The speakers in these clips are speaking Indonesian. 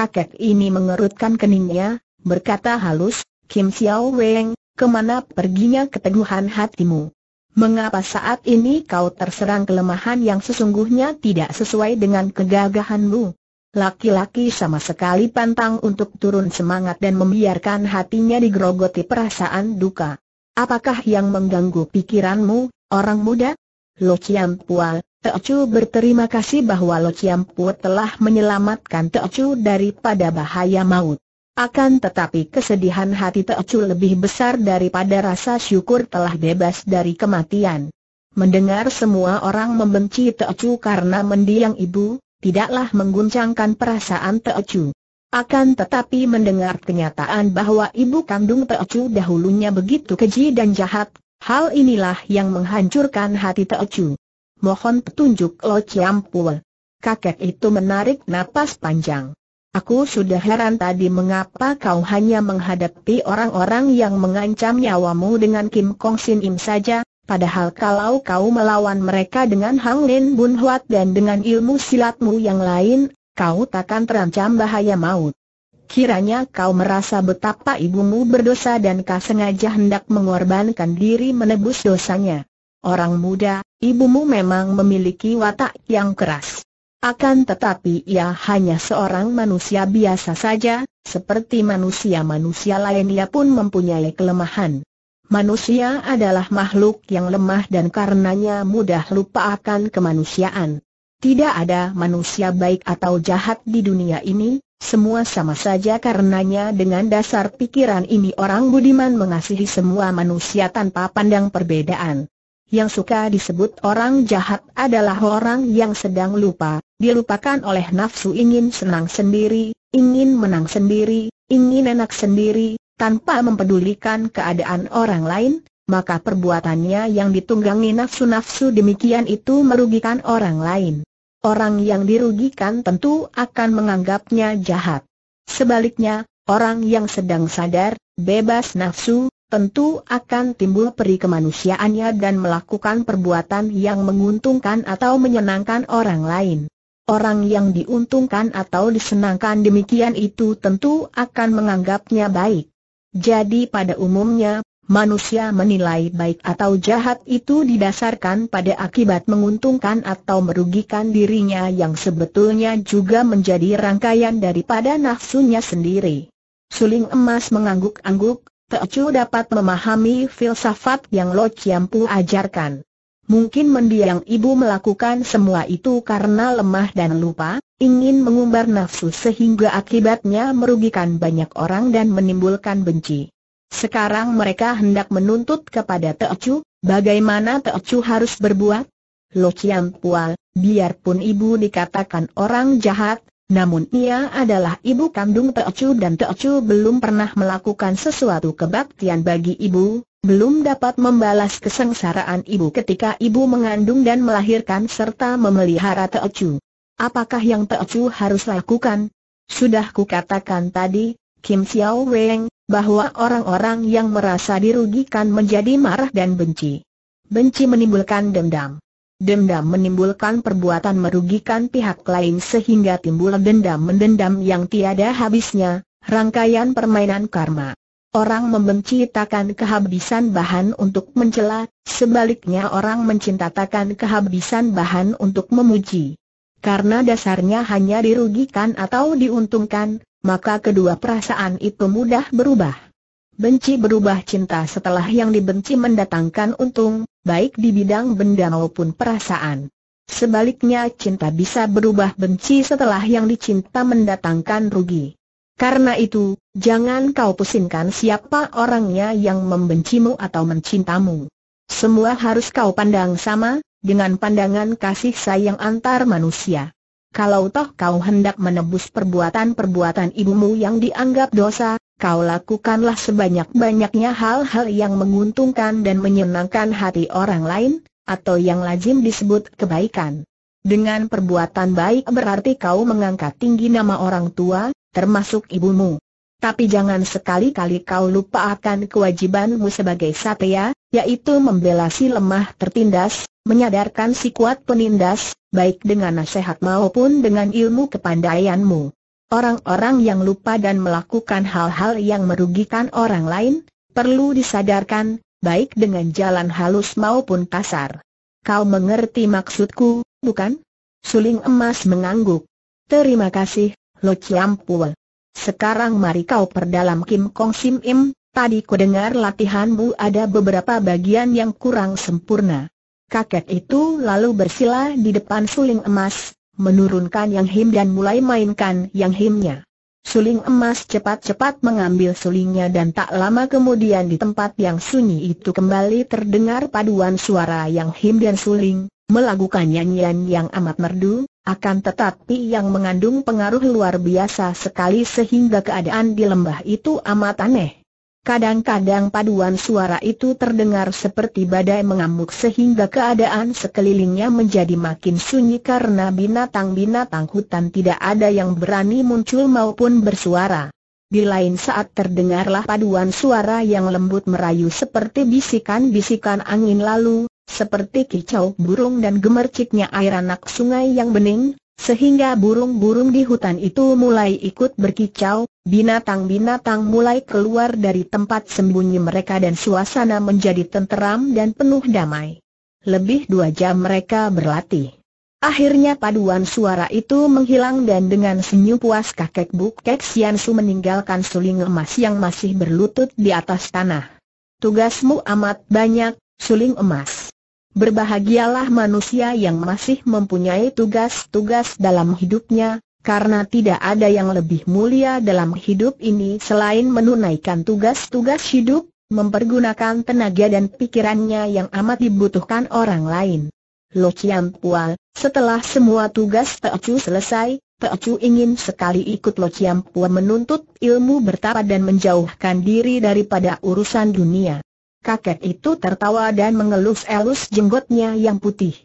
Kakek ini mengerutkan keningnya, berkata halus, Kim Xiao Weng, kemana perginya keteguhan hatimu? Mengapa saat ini kau terserang kelemahan yang sesungguhnya tidak sesuai dengan kegagahanmu? Laki-laki sama sekali pantang untuk turun semangat dan membiarkan hatinya digerogoti perasaan duka. Apakah yang mengganggu pikiranmu, orang muda? Lo Chiang Pua Chu berterima kasih bahwa Lo Chiam Pua telah menyelamatkan Chu daripada bahaya maut. Akan tetapi kesedihan hati Chu lebih besar daripada rasa syukur telah bebas dari kematian. Mendengar semua orang membenci Chu karena mendiang ibu, tidaklah mengguncangkan perasaan Chu. Akan tetapi mendengar kenyataan bahwa ibu kandung Chu dahulunya begitu keji dan jahat, hal inilah yang menghancurkan hati Chu mohon petunjuk Lo Ciampul. Kakek itu menarik napas panjang. Aku sudah heran tadi mengapa kau hanya menghadapi orang-orang yang mengancam nyawamu dengan Kim Kong Sin Im saja, padahal kalau kau melawan mereka dengan Hang Lin Bun Huat dan dengan ilmu silatmu yang lain, kau takkan terancam bahaya maut. Kiranya kau merasa betapa ibumu berdosa dan kau sengaja hendak mengorbankan diri menebus dosanya. Orang muda, ibumu memang memiliki watak yang keras. Akan tetapi ia hanya seorang manusia biasa saja, seperti manusia-manusia lain ia pun mempunyai kelemahan. Manusia adalah makhluk yang lemah dan karenanya mudah lupa akan kemanusiaan. Tidak ada manusia baik atau jahat di dunia ini, semua sama saja karenanya dengan dasar pikiran ini orang budiman mengasihi semua manusia tanpa pandang perbedaan. Yang suka disebut orang jahat adalah orang yang sedang lupa, dilupakan oleh nafsu ingin senang sendiri, ingin menang sendiri, ingin enak sendiri, tanpa mempedulikan keadaan orang lain, maka perbuatannya yang ditunggangi nafsu-nafsu demikian itu merugikan orang lain. Orang yang dirugikan tentu akan menganggapnya jahat. Sebaliknya, orang yang sedang sadar, bebas nafsu, tentu akan timbul peri kemanusiaannya dan melakukan perbuatan yang menguntungkan atau menyenangkan orang lain. Orang yang diuntungkan atau disenangkan demikian itu tentu akan menganggapnya baik. Jadi pada umumnya, manusia menilai baik atau jahat itu didasarkan pada akibat menguntungkan atau merugikan dirinya yang sebetulnya juga menjadi rangkaian daripada nafsunya sendiri. Suling emas mengangguk-angguk, Teocu dapat memahami filsafat yang Lo Chiampu ajarkan. Mungkin mendiang ibu melakukan semua itu karena lemah dan lupa, ingin mengumbar nafsu sehingga akibatnya merugikan banyak orang dan menimbulkan benci. Sekarang mereka hendak menuntut kepada Teocu, bagaimana Teocu harus berbuat? Lo Chiampu, biarpun ibu dikatakan orang jahat, namun ia adalah ibu kandung Teocu dan Teocu belum pernah melakukan sesuatu kebaktian bagi ibu, belum dapat membalas kesengsaraan ibu ketika ibu mengandung dan melahirkan serta memelihara Teocu. Apakah yang Teocu harus lakukan? Sudah kukatakan tadi, Kim Xiao Weng, bahwa orang-orang yang merasa dirugikan menjadi marah dan benci. Benci menimbulkan dendam. Dendam menimbulkan perbuatan merugikan pihak lain sehingga timbul dendam mendendam yang tiada habisnya, rangkaian permainan karma. Orang membenci takkan kehabisan bahan untuk mencela, sebaliknya orang mencinta takkan kehabisan bahan untuk memuji. Karena dasarnya hanya dirugikan atau diuntungkan, maka kedua perasaan itu mudah berubah benci berubah cinta setelah yang dibenci mendatangkan untung, baik di bidang benda maupun perasaan. Sebaliknya cinta bisa berubah benci setelah yang dicinta mendatangkan rugi. Karena itu, jangan kau pusingkan siapa orangnya yang membencimu atau mencintamu. Semua harus kau pandang sama, dengan pandangan kasih sayang antar manusia. Kalau toh kau hendak menebus perbuatan-perbuatan ibumu yang dianggap dosa, kau lakukanlah sebanyak-banyaknya hal-hal yang menguntungkan dan menyenangkan hati orang lain, atau yang lazim disebut kebaikan. Dengan perbuatan baik berarti kau mengangkat tinggi nama orang tua, termasuk ibumu. Tapi jangan sekali-kali kau lupa akan kewajibanmu sebagai satya, yaitu membela si lemah tertindas, menyadarkan si kuat penindas, baik dengan nasihat maupun dengan ilmu kepandaianmu. Orang-orang yang lupa dan melakukan hal-hal yang merugikan orang lain, perlu disadarkan, baik dengan jalan halus maupun kasar. Kau mengerti maksudku, bukan? Suling emas mengangguk. Terima kasih, Lo Chiam Sekarang mari kau perdalam Kim Kong Sim Im, tadi ku dengar latihanmu ada beberapa bagian yang kurang sempurna. Kakek itu lalu bersila di depan suling emas, menurunkan Yang Him dan mulai mainkan Yang Himnya. Suling emas cepat-cepat mengambil sulingnya dan tak lama kemudian di tempat yang sunyi itu kembali terdengar paduan suara Yang Him dan suling, melakukan nyanyian yang amat merdu, akan tetapi yang mengandung pengaruh luar biasa sekali sehingga keadaan di lembah itu amat aneh. Kadang-kadang paduan suara itu terdengar seperti badai mengamuk sehingga keadaan sekelilingnya menjadi makin sunyi karena binatang-binatang hutan tidak ada yang berani muncul maupun bersuara. Di lain saat terdengarlah paduan suara yang lembut merayu seperti bisikan-bisikan angin lalu, seperti kicau burung dan gemerciknya air anak sungai yang bening, sehingga burung-burung di hutan itu mulai ikut berkicau, Binatang-binatang mulai keluar dari tempat sembunyi mereka dan suasana menjadi tenteram dan penuh damai. Lebih dua jam mereka berlatih. Akhirnya paduan suara itu menghilang dan dengan senyum puas kakek Buk Kek Sian Su meninggalkan suling emas yang masih berlutut di atas tanah. Tugasmu amat banyak, suling emas. Berbahagialah manusia yang masih mempunyai tugas-tugas dalam hidupnya, karena tidak ada yang lebih mulia dalam hidup ini selain menunaikan tugas-tugas hidup, mempergunakan tenaga dan pikirannya yang amat dibutuhkan orang lain. Lo Chiang Pual, setelah semua tugas Teocu selesai, Teocu ingin sekali ikut Lo Chiang Pual menuntut ilmu bertapa dan menjauhkan diri daripada urusan dunia. Kakek itu tertawa dan mengelus-elus jenggotnya yang putih.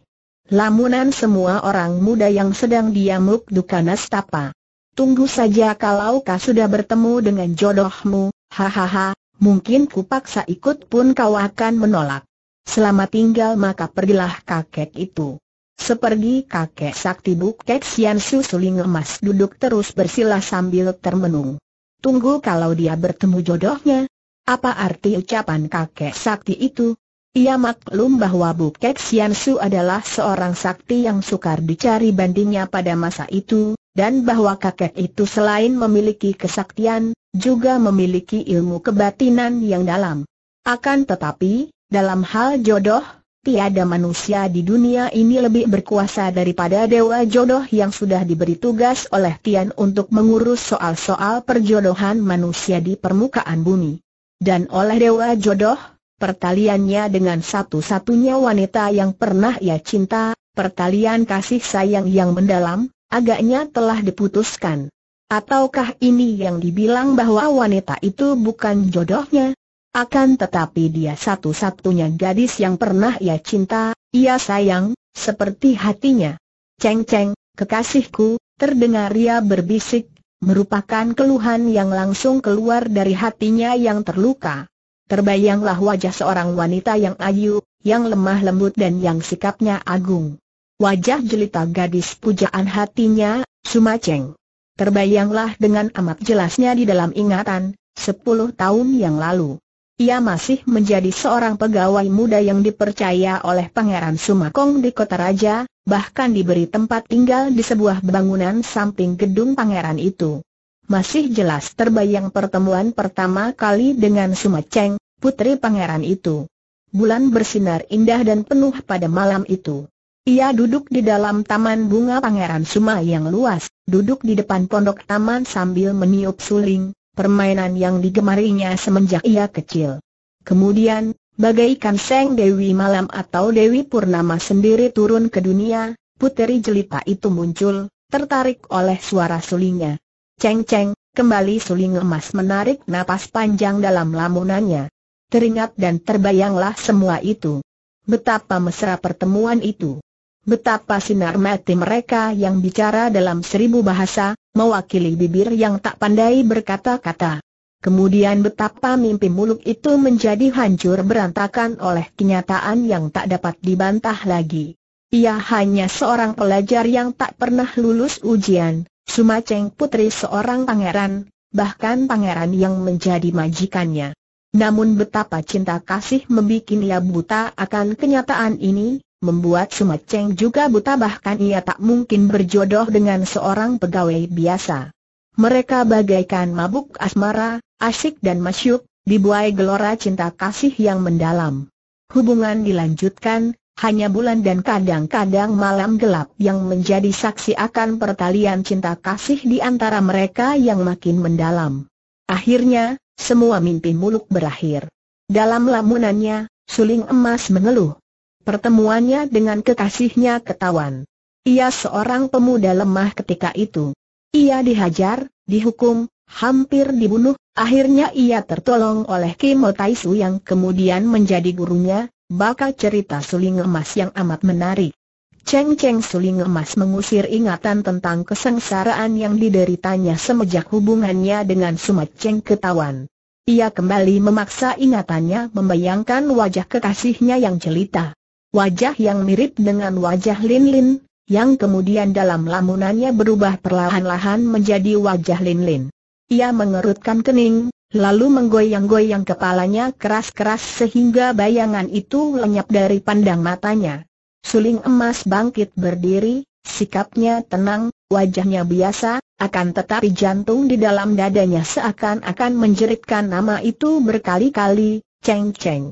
Lamunan semua orang muda yang sedang diamuk duka Astapa. Tunggu saja kalau kau sudah bertemu dengan jodohmu, hahaha, mungkin kupaksa ikut pun kau akan menolak. Selama tinggal maka pergilah kakek itu. Seperti kakek sakti bukek Sian suling emas duduk terus bersila sambil termenung. Tunggu kalau dia bertemu jodohnya. Apa arti ucapan kakek sakti itu? Ia maklum bahwa Bukek Sian adalah seorang sakti yang sukar dicari bandingnya pada masa itu, dan bahwa kakek itu selain memiliki kesaktian, juga memiliki ilmu kebatinan yang dalam. Akan tetapi, dalam hal jodoh, tiada manusia di dunia ini lebih berkuasa daripada dewa jodoh yang sudah diberi tugas oleh Tian untuk mengurus soal-soal perjodohan manusia di permukaan bumi. Dan oleh dewa jodoh, pertaliannya dengan satu-satunya wanita yang pernah ia cinta, pertalian kasih sayang yang mendalam, agaknya telah diputuskan. Ataukah ini yang dibilang bahwa wanita itu bukan jodohnya? Akan tetapi dia satu-satunya gadis yang pernah ia cinta, ia sayang, seperti hatinya. Ceng-ceng, kekasihku, terdengar ia berbisik, merupakan keluhan yang langsung keluar dari hatinya yang terluka. Terbayanglah wajah seorang wanita yang ayu, yang lemah lembut dan yang sikapnya agung. Wajah jelita gadis pujaan hatinya, Sumaceng. Terbayanglah dengan amat jelasnya di dalam ingatan, sepuluh tahun yang lalu. Ia masih menjadi seorang pegawai muda yang dipercaya oleh Pangeran Sumakong di Kota Raja, bahkan diberi tempat tinggal di sebuah bangunan samping gedung pangeran itu masih jelas terbayang pertemuan pertama kali dengan Sumaceng, putri pangeran itu. Bulan bersinar indah dan penuh pada malam itu. Ia duduk di dalam taman bunga pangeran Suma yang luas, duduk di depan pondok taman sambil meniup suling, permainan yang digemarinya semenjak ia kecil. Kemudian, bagaikan Seng Dewi Malam atau Dewi Purnama sendiri turun ke dunia, puteri jelita itu muncul, tertarik oleh suara sulingnya. Ceng-ceng, kembali suling emas menarik napas panjang dalam lamunannya. Teringat dan terbayanglah semua itu. Betapa mesra pertemuan itu. Betapa sinar mati mereka yang bicara dalam seribu bahasa, mewakili bibir yang tak pandai berkata-kata. Kemudian betapa mimpi muluk itu menjadi hancur berantakan oleh kenyataan yang tak dapat dibantah lagi. Ia hanya seorang pelajar yang tak pernah lulus ujian, Sumaceng putri seorang pangeran, bahkan pangeran yang menjadi majikannya. Namun betapa cinta kasih membuat ia buta akan kenyataan ini, membuat Sumaceng juga buta bahkan ia tak mungkin berjodoh dengan seorang pegawai biasa. Mereka bagaikan mabuk asmara, asyik dan masyuk, dibuai gelora cinta kasih yang mendalam. Hubungan dilanjutkan, hanya bulan dan kadang-kadang malam gelap yang menjadi saksi akan pertalian cinta kasih di antara mereka yang makin mendalam. Akhirnya, semua mimpi muluk berakhir. Dalam lamunannya, suling emas mengeluh. Pertemuannya dengan kekasihnya ketahuan. Ia seorang pemuda lemah ketika itu. Ia dihajar, dihukum, hampir dibunuh, akhirnya ia tertolong oleh Kim yang kemudian menjadi gurunya, bakal cerita suling emas yang amat menarik. Cheng Cheng suling emas mengusir ingatan tentang kesengsaraan yang dideritanya semenjak hubungannya dengan Sumat Cheng ketahuan. Ia kembali memaksa ingatannya membayangkan wajah kekasihnya yang jelita. Wajah yang mirip dengan wajah Lin Lin, yang kemudian dalam lamunannya berubah perlahan-lahan menjadi wajah Lin Lin. Ia mengerutkan kening, lalu menggoyang-goyang kepalanya keras-keras sehingga bayangan itu lenyap dari pandang matanya. Suling emas bangkit berdiri, sikapnya tenang, wajahnya biasa, akan tetapi jantung di dalam dadanya seakan-akan menjeritkan nama itu berkali-kali, ceng-ceng.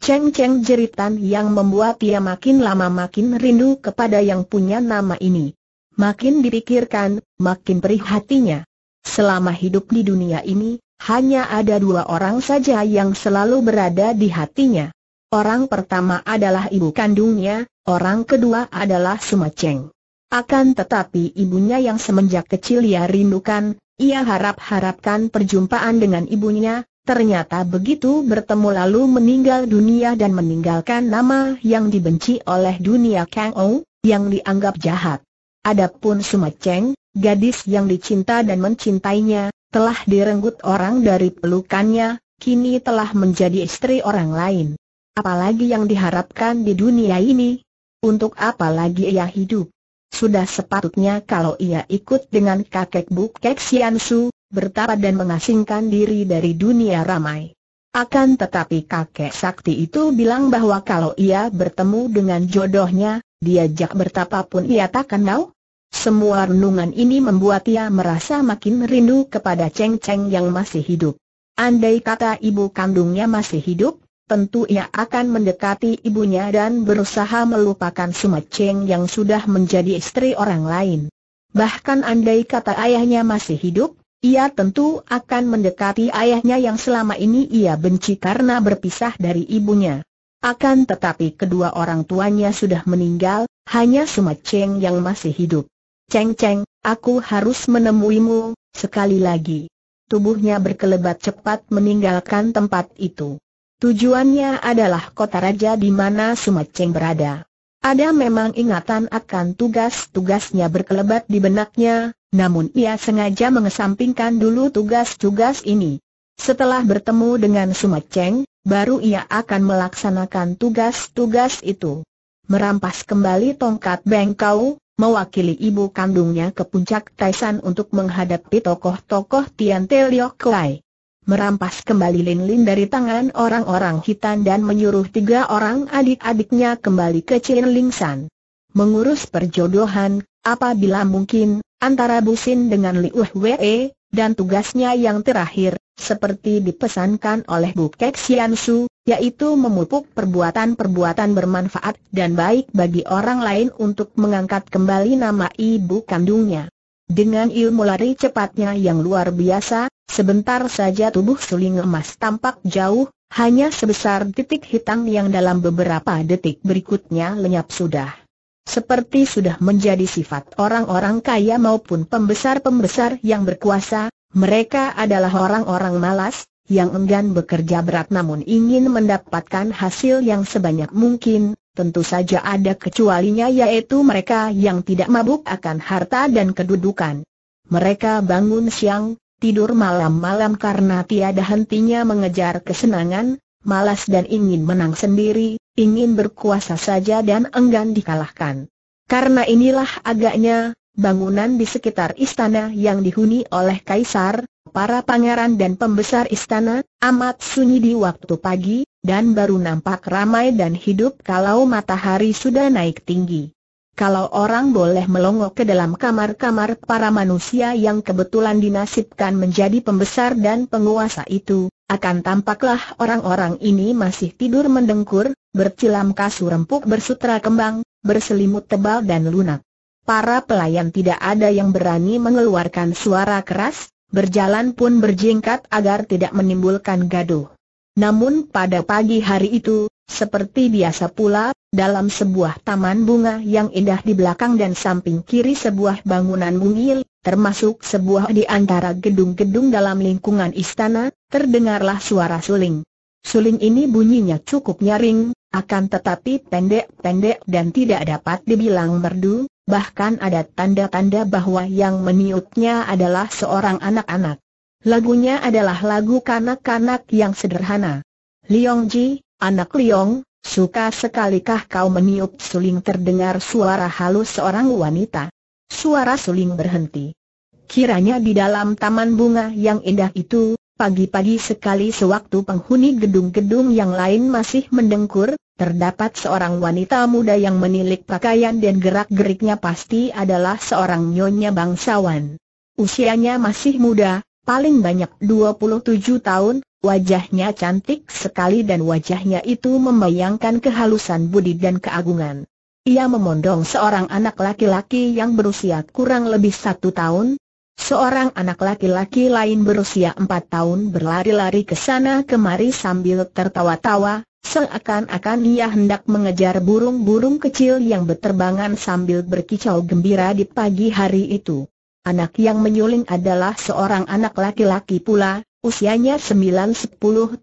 Ceng-ceng jeritan yang membuat ia makin lama makin rindu kepada yang punya nama ini. Makin dipikirkan, makin perih hatinya. Selama hidup di dunia ini, hanya ada dua orang saja yang selalu berada di hatinya. Orang pertama adalah ibu kandungnya, orang kedua adalah Sumaceng. Akan tetapi ibunya yang semenjak kecil ia rindukan, ia harap-harapkan perjumpaan dengan ibunya, ternyata begitu bertemu lalu meninggal dunia dan meninggalkan nama yang dibenci oleh dunia Kang Ou, yang dianggap jahat. Adapun Sumaceng, gadis yang dicinta dan mencintainya, telah direnggut orang dari pelukannya, kini telah menjadi istri orang lain. Apalagi yang diharapkan di dunia ini? Untuk apa lagi ia hidup? Sudah sepatutnya kalau ia ikut dengan kakek Bukek Su, bertapa dan mengasingkan diri dari dunia ramai. Akan tetapi kakek sakti itu bilang bahwa kalau ia bertemu dengan jodohnya, diajak bertapa pun ia tak kenal. Semua renungan ini membuat ia merasa makin rindu kepada Cheng Cheng yang masih hidup. Andai kata ibu kandungnya masih hidup, tentu ia akan mendekati ibunya dan berusaha melupakan Suma Cheng yang sudah menjadi istri orang lain. Bahkan andai kata ayahnya masih hidup, ia tentu akan mendekati ayahnya yang selama ini ia benci karena berpisah dari ibunya. Akan tetapi kedua orang tuanya sudah meninggal, hanya Suma Cheng yang masih hidup. Ceng Ceng, aku harus menemuimu, sekali lagi. Tubuhnya berkelebat cepat meninggalkan tempat itu. Tujuannya adalah kota raja di mana Ceng berada. Ada memang ingatan akan tugas-tugasnya berkelebat di benaknya, namun ia sengaja mengesampingkan dulu tugas-tugas ini. Setelah bertemu dengan Ceng, baru ia akan melaksanakan tugas-tugas itu. Merampas kembali tongkat bengkau, mewakili ibu kandungnya ke puncak Taisan untuk menghadapi tokoh-tokoh Tian Te Liok Merampas kembali Lin Lin dari tangan orang-orang hitam dan menyuruh tiga orang adik-adiknya kembali ke Chin Ling San. Mengurus perjodohan, apabila mungkin, antara Busin dengan Liu Wei, dan tugasnya yang terakhir, seperti dipesankan oleh Bu Kek Sian Su, yaitu memupuk perbuatan-perbuatan bermanfaat dan baik bagi orang lain untuk mengangkat kembali nama ibu kandungnya. Dengan ilmu lari cepatnya yang luar biasa, sebentar saja tubuh suling emas tampak jauh, hanya sebesar titik hitam yang dalam beberapa detik berikutnya lenyap sudah. Seperti sudah menjadi sifat orang-orang kaya maupun pembesar-pembesar yang berkuasa, mereka adalah orang-orang malas, yang enggan bekerja berat namun ingin mendapatkan hasil yang sebanyak mungkin, tentu saja ada kecualinya yaitu mereka yang tidak mabuk akan harta dan kedudukan. Mereka bangun siang, tidur malam-malam karena tiada hentinya mengejar kesenangan, malas dan ingin menang sendiri, ingin berkuasa saja dan enggan dikalahkan. Karena inilah agaknya, bangunan di sekitar istana yang dihuni oleh kaisar, para pangeran dan pembesar istana, amat sunyi di waktu pagi, dan baru nampak ramai dan hidup kalau matahari sudah naik tinggi. Kalau orang boleh melongok ke dalam kamar-kamar para manusia yang kebetulan dinasibkan menjadi pembesar dan penguasa itu, akan tampaklah orang-orang ini masih tidur mendengkur, bercilam kasur empuk bersutra kembang, berselimut tebal dan lunak. Para pelayan tidak ada yang berani mengeluarkan suara keras, berjalan pun berjingkat agar tidak menimbulkan gaduh. Namun pada pagi hari itu, seperti biasa pula, dalam sebuah taman bunga yang indah di belakang dan samping kiri sebuah bangunan mungil, termasuk sebuah di antara gedung-gedung dalam lingkungan istana, terdengarlah suara suling. Suling ini bunyinya cukup nyaring, akan tetapi pendek-pendek dan tidak dapat dibilang merdu, bahkan ada tanda-tanda bahwa yang meniupnya adalah seorang anak-anak. Lagunya adalah lagu kanak-kanak yang sederhana. Liong Ji, anak Liong, suka sekalikah kau meniup suling terdengar suara halus seorang wanita. Suara suling berhenti. Kiranya di dalam taman bunga yang indah itu, pagi-pagi sekali sewaktu penghuni gedung-gedung yang lain masih mendengkur, Terdapat seorang wanita muda yang menilik pakaian dan gerak-geriknya pasti adalah seorang nyonya bangsawan. Usianya masih muda, paling banyak 27 tahun, wajahnya cantik sekali dan wajahnya itu membayangkan kehalusan budi dan keagungan. Ia memondong seorang anak laki-laki yang berusia kurang lebih satu tahun, Seorang anak laki-laki lain berusia empat tahun berlari-lari ke sana kemari sambil tertawa-tawa, Seakan-akan ia hendak mengejar burung-burung kecil yang berterbangan sambil berkicau gembira di pagi hari itu. Anak yang menyuling adalah seorang anak laki-laki pula, usianya 9-10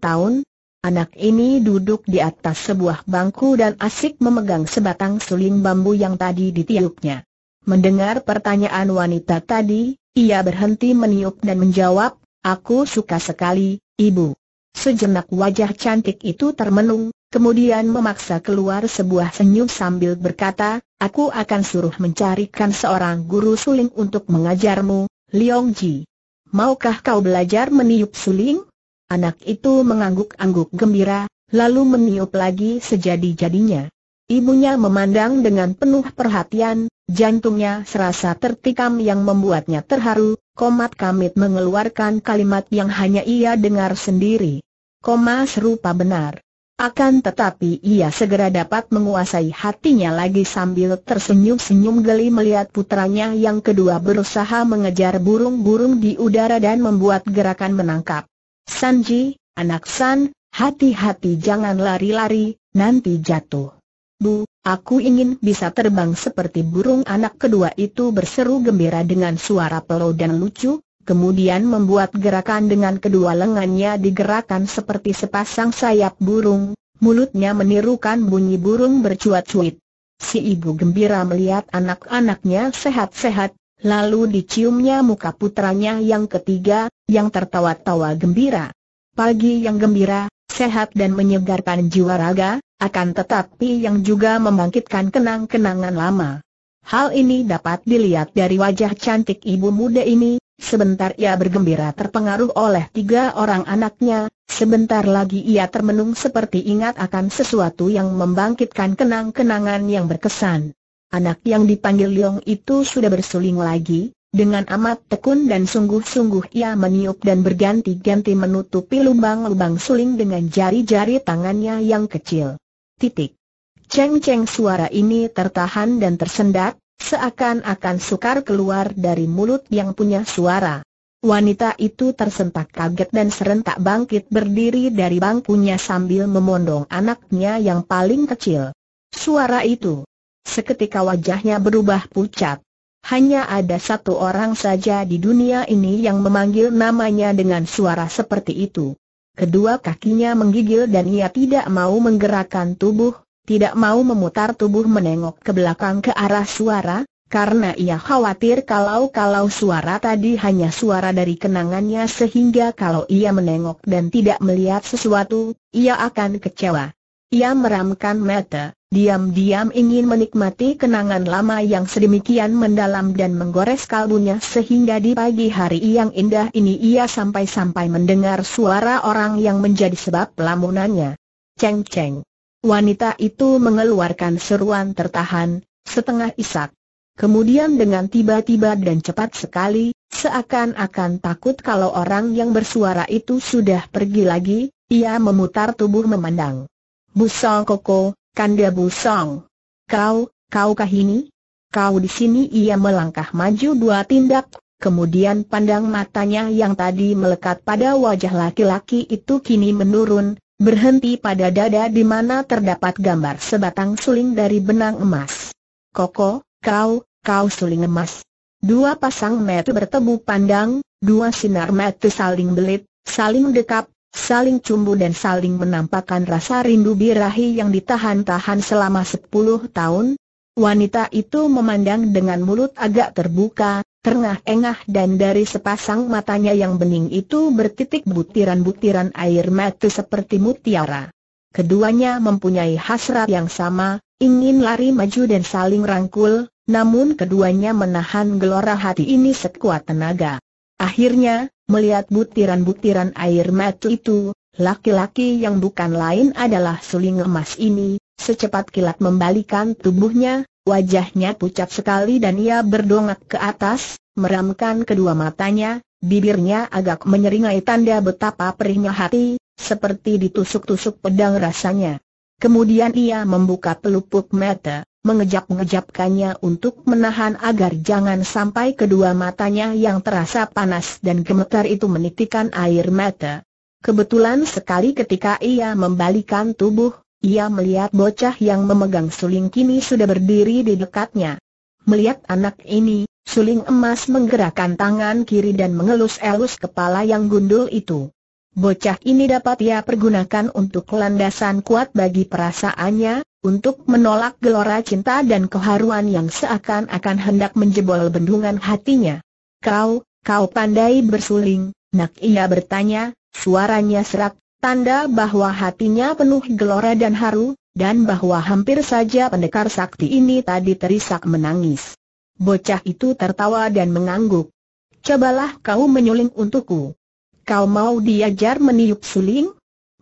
tahun. Anak ini duduk di atas sebuah bangku dan asik memegang sebatang suling bambu yang tadi ditiupnya. Mendengar pertanyaan wanita tadi, ia berhenti meniup dan menjawab, Aku suka sekali, Ibu. Sejenak wajah cantik itu termenung, kemudian memaksa keluar sebuah senyum sambil berkata, Aku akan suruh mencarikan seorang guru suling untuk mengajarmu, Liong Ji. Maukah kau belajar meniup suling? Anak itu mengangguk-angguk gembira, lalu meniup lagi sejadi-jadinya. Ibunya memandang dengan penuh perhatian, jantungnya serasa tertikam yang membuatnya terharu, Komat Kamit mengeluarkan kalimat yang hanya ia dengar sendiri. Koma serupa benar. Akan tetapi ia segera dapat menguasai hatinya lagi sambil tersenyum-senyum geli melihat putranya yang kedua berusaha mengejar burung-burung di udara dan membuat gerakan menangkap. Sanji, anak San, hati-hati jangan lari-lari, nanti jatuh. Bu, aku ingin bisa terbang seperti burung anak kedua itu berseru gembira dengan suara peluh dan lucu, kemudian membuat gerakan dengan kedua lengannya digerakkan seperti sepasang sayap burung, mulutnya menirukan bunyi burung bercuat-cuit. Si ibu gembira melihat anak-anaknya sehat-sehat, lalu diciumnya muka putranya yang ketiga, yang tertawa-tawa gembira. Pagi yang gembira, sehat dan menyegarkan jiwa raga, akan tetapi yang juga membangkitkan kenang-kenangan lama. Hal ini dapat dilihat dari wajah cantik ibu muda ini, sebentar ia bergembira terpengaruh oleh tiga orang anaknya, sebentar lagi ia termenung seperti ingat akan sesuatu yang membangkitkan kenang-kenangan yang berkesan. Anak yang dipanggil Leong itu sudah bersuling lagi, dengan amat tekun dan sungguh-sungguh ia meniup dan berganti-ganti menutupi lubang-lubang suling dengan jari-jari tangannya yang kecil. Titik. Ceng-ceng suara ini tertahan dan tersendat, seakan-akan sukar keluar dari mulut yang punya suara. Wanita itu tersentak kaget dan serentak bangkit berdiri dari bangkunya sambil memondong anaknya yang paling kecil. Suara itu. Seketika wajahnya berubah pucat. Hanya ada satu orang saja di dunia ini yang memanggil namanya dengan suara seperti itu. Kedua kakinya menggigil dan ia tidak mau menggerakkan tubuh, tidak mau memutar tubuh menengok ke belakang ke arah suara, karena ia khawatir kalau-kalau suara tadi hanya suara dari kenangannya sehingga kalau ia menengok dan tidak melihat sesuatu, ia akan kecewa. Ia meramkan mata, diam-diam ingin menikmati kenangan lama yang sedemikian mendalam dan menggores kalbunya sehingga di pagi hari yang indah ini ia sampai-sampai mendengar suara orang yang menjadi sebab lamunannya. Ceng-ceng. Wanita itu mengeluarkan seruan tertahan, setengah isak. Kemudian dengan tiba-tiba dan cepat sekali, seakan-akan takut kalau orang yang bersuara itu sudah pergi lagi, ia memutar tubuh memandang. Busong Koko, Kanda Busong. Kau, kaukah ini? Kau di sini ia melangkah maju dua tindak, kemudian pandang matanya yang tadi melekat pada wajah laki-laki itu kini menurun, berhenti pada dada di mana terdapat gambar sebatang suling dari benang emas. Koko, kau, kau suling emas. Dua pasang mata bertemu pandang, dua sinar mata saling belit, saling dekap, Saling cumbu dan saling menampakkan rasa rindu birahi yang ditahan-tahan selama sepuluh tahun, wanita itu memandang dengan mulut agak terbuka, terengah-engah dan dari sepasang matanya yang bening itu bertitik butiran-butiran air mata seperti mutiara. Keduanya mempunyai hasrat yang sama, ingin lari maju dan saling rangkul, namun keduanya menahan gelora hati ini sekuat tenaga. Akhirnya, Melihat butiran-butiran air mata itu, laki-laki yang bukan lain adalah suling emas ini, secepat kilat membalikan tubuhnya, wajahnya pucat sekali dan ia berdongak ke atas, meramkan kedua matanya, bibirnya agak menyeringai tanda betapa perihnya hati, seperti ditusuk-tusuk pedang rasanya. Kemudian ia membuka pelupuk mata, mengejap-ngejapkannya untuk menahan agar jangan sampai kedua matanya yang terasa panas dan gemetar itu menitikan air mata. Kebetulan sekali ketika ia membalikan tubuh, ia melihat bocah yang memegang suling kini sudah berdiri di dekatnya. Melihat anak ini, suling emas menggerakkan tangan kiri dan mengelus-elus kepala yang gundul itu. Bocah ini dapat ia pergunakan untuk landasan kuat bagi perasaannya, untuk menolak gelora cinta dan keharuan yang seakan-akan hendak menjebol bendungan hatinya. Kau, kau pandai bersuling, nak ia bertanya, suaranya serak, tanda bahwa hatinya penuh gelora dan haru, dan bahwa hampir saja pendekar sakti ini tadi terisak menangis. Bocah itu tertawa dan mengangguk. Cobalah kau menyuling untukku. Kau mau diajar meniup suling?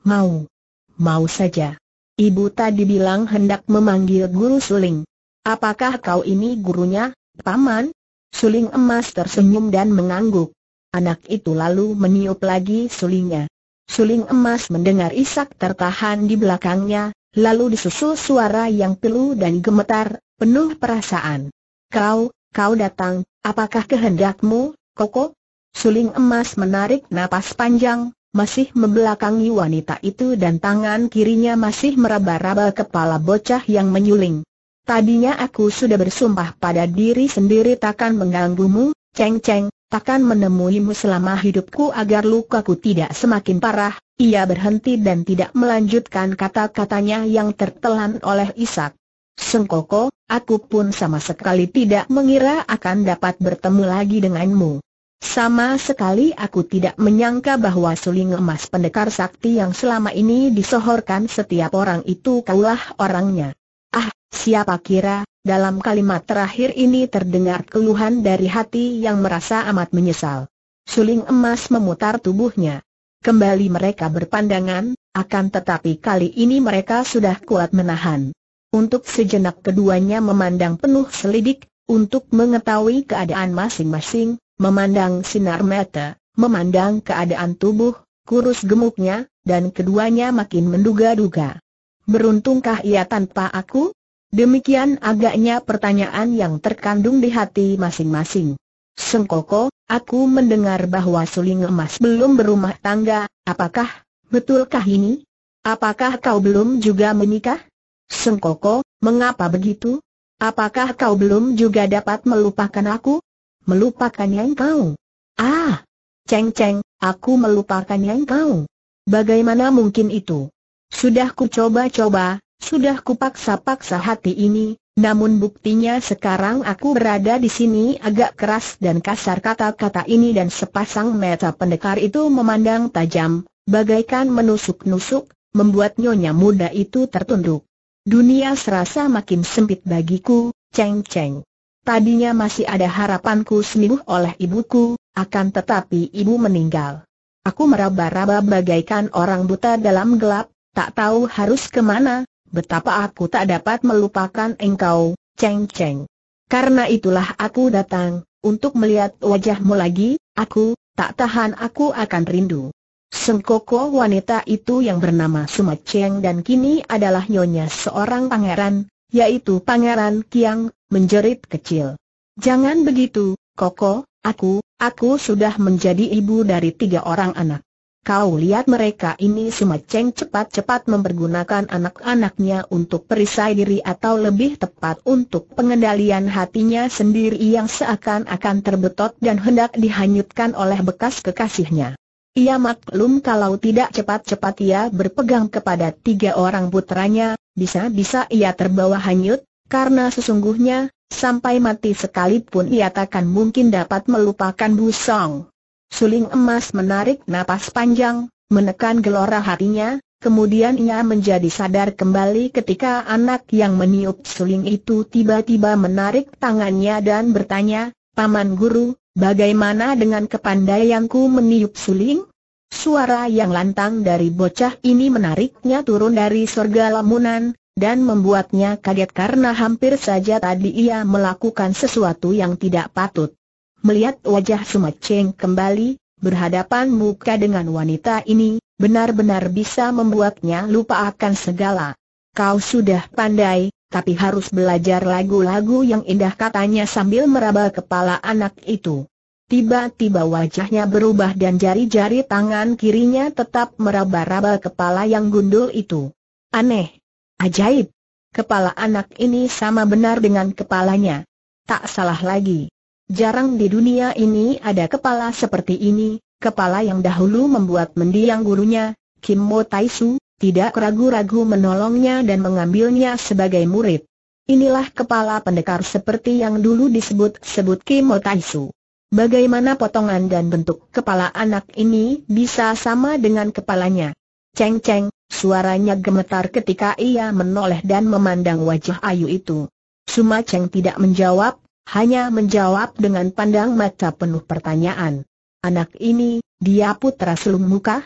Mau. Mau saja. Ibu tadi bilang hendak memanggil guru suling. Apakah kau ini gurunya, paman? Suling emas tersenyum dan mengangguk. Anak itu lalu meniup lagi sulingnya. Suling emas mendengar isak tertahan di belakangnya, lalu disusul suara yang pilu dan gemetar, penuh perasaan. Kau, kau datang, apakah kehendakmu, Koko? Suling emas menarik napas panjang, masih membelakangi wanita itu dan tangan kirinya masih meraba-raba kepala bocah yang menyuling. Tadinya aku sudah bersumpah pada diri sendiri takkan mengganggumu, Ceng Ceng, takkan menemuimu selama hidupku agar lukaku tidak semakin parah. Ia berhenti dan tidak melanjutkan kata-katanya yang tertelan oleh Isak. Sengkoko, aku pun sama sekali tidak mengira akan dapat bertemu lagi denganmu. Sama sekali aku tidak menyangka bahwa suling emas pendekar sakti yang selama ini disohorkan setiap orang itu kaulah orangnya. Ah, siapa kira, dalam kalimat terakhir ini terdengar keluhan dari hati yang merasa amat menyesal. Suling emas memutar tubuhnya. Kembali mereka berpandangan, akan tetapi kali ini mereka sudah kuat menahan. Untuk sejenak keduanya memandang penuh selidik, untuk mengetahui keadaan masing-masing, Memandang sinar mata, memandang keadaan tubuh, kurus gemuknya, dan keduanya makin menduga-duga. Beruntungkah ia tanpa aku? Demikian agaknya pertanyaan yang terkandung di hati masing-masing. Sengkoko, aku mendengar bahwa suling emas belum berumah tangga, apakah, betulkah ini? Apakah kau belum juga menikah? Sengkoko, mengapa begitu? Apakah kau belum juga dapat melupakan aku? melupakan yang kau. Ah! Ceng-ceng, aku melupakan yang kau. Bagaimana mungkin itu? Sudah ku coba-coba, sudah ku paksa-paksa hati ini, namun buktinya sekarang aku berada di sini agak keras dan kasar kata-kata ini dan sepasang mata pendekar itu memandang tajam, bagaikan menusuk-nusuk, membuat nyonya muda itu tertunduk. Dunia serasa makin sempit bagiku, ceng-ceng. Tadinya masih ada harapanku sembuh oleh ibuku, akan tetapi ibu meninggal. Aku meraba-raba bagaikan orang buta dalam gelap, tak tahu harus kemana, betapa aku tak dapat melupakan engkau, Cheng Cheng. Karena itulah aku datang, untuk melihat wajahmu lagi, aku, tak tahan aku akan rindu. Sengkoko wanita itu yang bernama Suma Cheng dan kini adalah nyonya seorang pangeran, yaitu Pangeran Kiang menjerit kecil. Jangan begitu, Koko, aku, aku sudah menjadi ibu dari tiga orang anak. Kau lihat mereka ini semaceng cepat-cepat mempergunakan anak-anaknya untuk perisai diri atau lebih tepat untuk pengendalian hatinya sendiri yang seakan-akan terbetot dan hendak dihanyutkan oleh bekas kekasihnya. Ia maklum kalau tidak cepat-cepat ia berpegang kepada tiga orang putranya, bisa-bisa ia terbawa hanyut, karena sesungguhnya, sampai mati sekalipun ia takkan mungkin dapat melupakan Busong. Suling emas menarik napas panjang, menekan gelora hatinya, kemudian ia menjadi sadar kembali ketika anak yang meniup suling itu tiba-tiba menarik tangannya dan bertanya, Paman Guru, bagaimana dengan kepandaianku meniup suling? Suara yang lantang dari bocah ini menariknya turun dari sorga lamunan, dan membuatnya kaget karena hampir saja tadi ia melakukan sesuatu yang tidak patut. Melihat wajah Cheng kembali, berhadapan muka dengan wanita ini, benar-benar bisa membuatnya lupa akan segala. Kau sudah pandai, tapi harus belajar lagu-lagu yang indah katanya sambil meraba kepala anak itu. Tiba-tiba wajahnya berubah dan jari-jari tangan kirinya tetap meraba-raba kepala yang gundul itu. Aneh, Ajaib. Kepala anak ini sama benar dengan kepalanya. Tak salah lagi. Jarang di dunia ini ada kepala seperti ini, kepala yang dahulu membuat mendiang gurunya, Kim Mo Su, tidak ragu-ragu menolongnya dan mengambilnya sebagai murid. Inilah kepala pendekar seperti yang dulu disebut-sebut Kim Mo Su. Bagaimana potongan dan bentuk kepala anak ini bisa sama dengan kepalanya? Ceng-ceng, Suaranya gemetar ketika ia menoleh dan memandang wajah Ayu itu. Suma Cheng tidak menjawab, hanya menjawab dengan pandang mata penuh pertanyaan. Anak ini, dia putra sulung muka?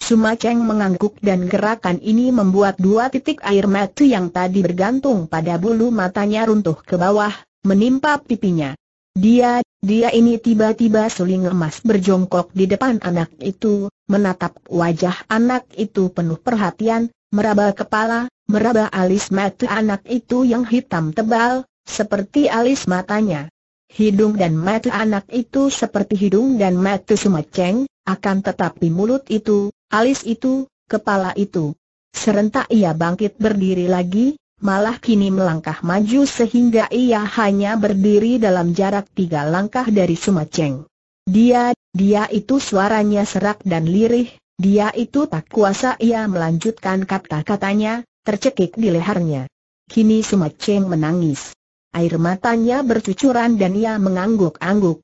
Suma Cheng mengangguk dan gerakan ini membuat dua titik air mata yang tadi bergantung pada bulu matanya runtuh ke bawah, menimpa pipinya. Dia dia ini tiba-tiba suling emas berjongkok di depan anak itu, menatap wajah anak itu penuh perhatian, meraba kepala, meraba alis mata anak itu yang hitam tebal, seperti alis matanya. Hidung dan mata anak itu seperti hidung dan mata sumaceng, akan tetapi mulut itu, alis itu, kepala itu. Serentak ia bangkit berdiri lagi, malah kini melangkah maju sehingga ia hanya berdiri dalam jarak tiga langkah dari Sumaceng. Dia, dia itu suaranya serak dan lirih, dia itu tak kuasa ia melanjutkan kata-katanya, tercekik di lehernya. Kini Sumaceng menangis. Air matanya bercucuran dan ia mengangguk-angguk.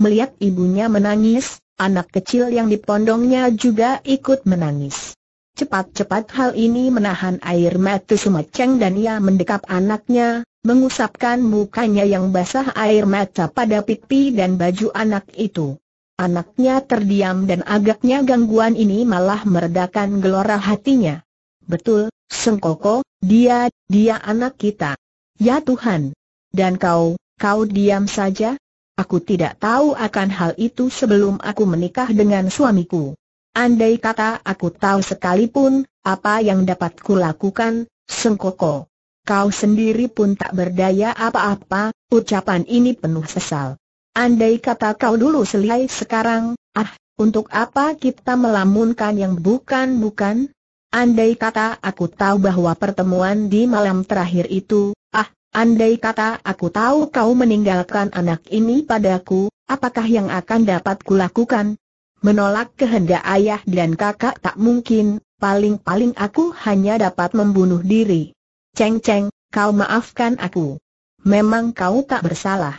Melihat ibunya menangis, anak kecil yang dipondongnya juga ikut menangis. Cepat-cepat hal ini menahan air mata Sumaceng dan ia mendekap anaknya, mengusapkan mukanya yang basah air mata pada pipi dan baju anak itu. Anaknya terdiam dan agaknya gangguan ini malah meredakan gelora hatinya. Betul, Sengkoko, dia, dia anak kita. Ya Tuhan. Dan kau, kau diam saja? Aku tidak tahu akan hal itu sebelum aku menikah dengan suamiku. Andai kata aku tahu sekalipun, apa yang dapat kulakukan, Sengkoko. Kau sendiri pun tak berdaya apa-apa, ucapan ini penuh sesal. Andai kata kau dulu selai sekarang, ah, untuk apa kita melamunkan yang bukan-bukan? Andai kata aku tahu bahwa pertemuan di malam terakhir itu, ah, andai kata aku tahu kau meninggalkan anak ini padaku, apakah yang akan dapat kulakukan? Menolak kehendak ayah dan kakak tak mungkin, paling-paling aku hanya dapat membunuh diri. Ceng Ceng, kau maafkan aku. Memang kau tak bersalah.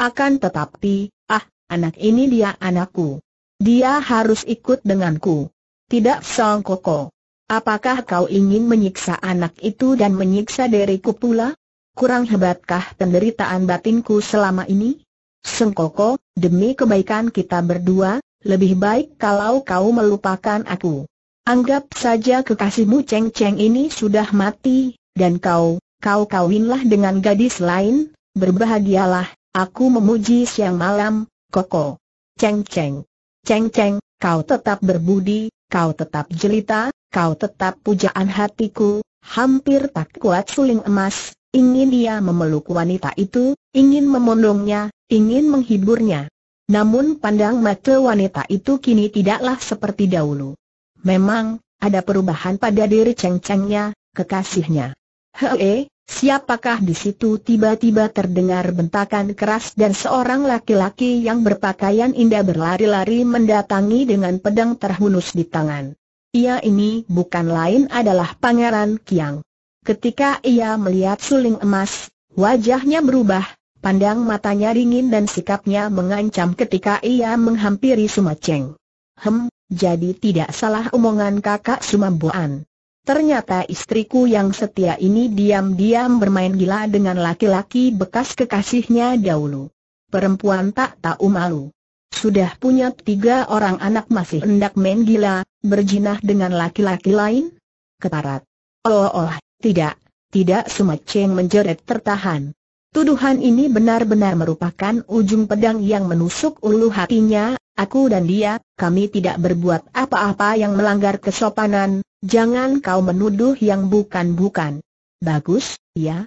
Akan tetapi, ah, anak ini dia anakku. Dia harus ikut denganku. Tidak Song Koko. Apakah kau ingin menyiksa anak itu dan menyiksa diriku pula? Kurang hebatkah penderitaan batinku selama ini? Sengkoko, demi kebaikan kita berdua, lebih baik kalau kau melupakan aku. Anggap saja kekasihmu Cheng Cheng ini sudah mati, dan kau, kau kawinlah dengan gadis lain, berbahagialah, aku memuji siang malam, koko. Cheng Cheng. Cheng Cheng, kau tetap berbudi, kau tetap jelita, kau tetap pujaan hatiku, hampir tak kuat suling emas, ingin dia memeluk wanita itu, ingin memondongnya, ingin menghiburnya. Namun pandang mata wanita itu kini tidaklah seperti dahulu. Memang, ada perubahan pada diri ceng-cengnya, kekasihnya. Hei, siapakah di situ tiba-tiba terdengar bentakan keras dan seorang laki-laki yang berpakaian indah berlari-lari mendatangi dengan pedang terhunus di tangan. Ia ini bukan lain adalah Pangeran Kiang. Ketika ia melihat suling emas, wajahnya berubah, Pandang matanya dingin dan sikapnya mengancam ketika ia menghampiri Sumaceng. Hem, jadi tidak salah omongan kakak Sumamboan. Ternyata istriku yang setia ini diam-diam bermain gila dengan laki-laki bekas kekasihnya dahulu. Perempuan tak tahu malu. Sudah punya tiga orang anak masih hendak main gila, berjinah dengan laki-laki lain? Keparat. Oh, oh, tidak, tidak Sumaceng menjerit tertahan. Tuduhan ini benar-benar merupakan ujung pedang yang menusuk ulu hatinya, aku dan dia, kami tidak berbuat apa-apa yang melanggar kesopanan, jangan kau menuduh yang bukan-bukan. Bagus, ya?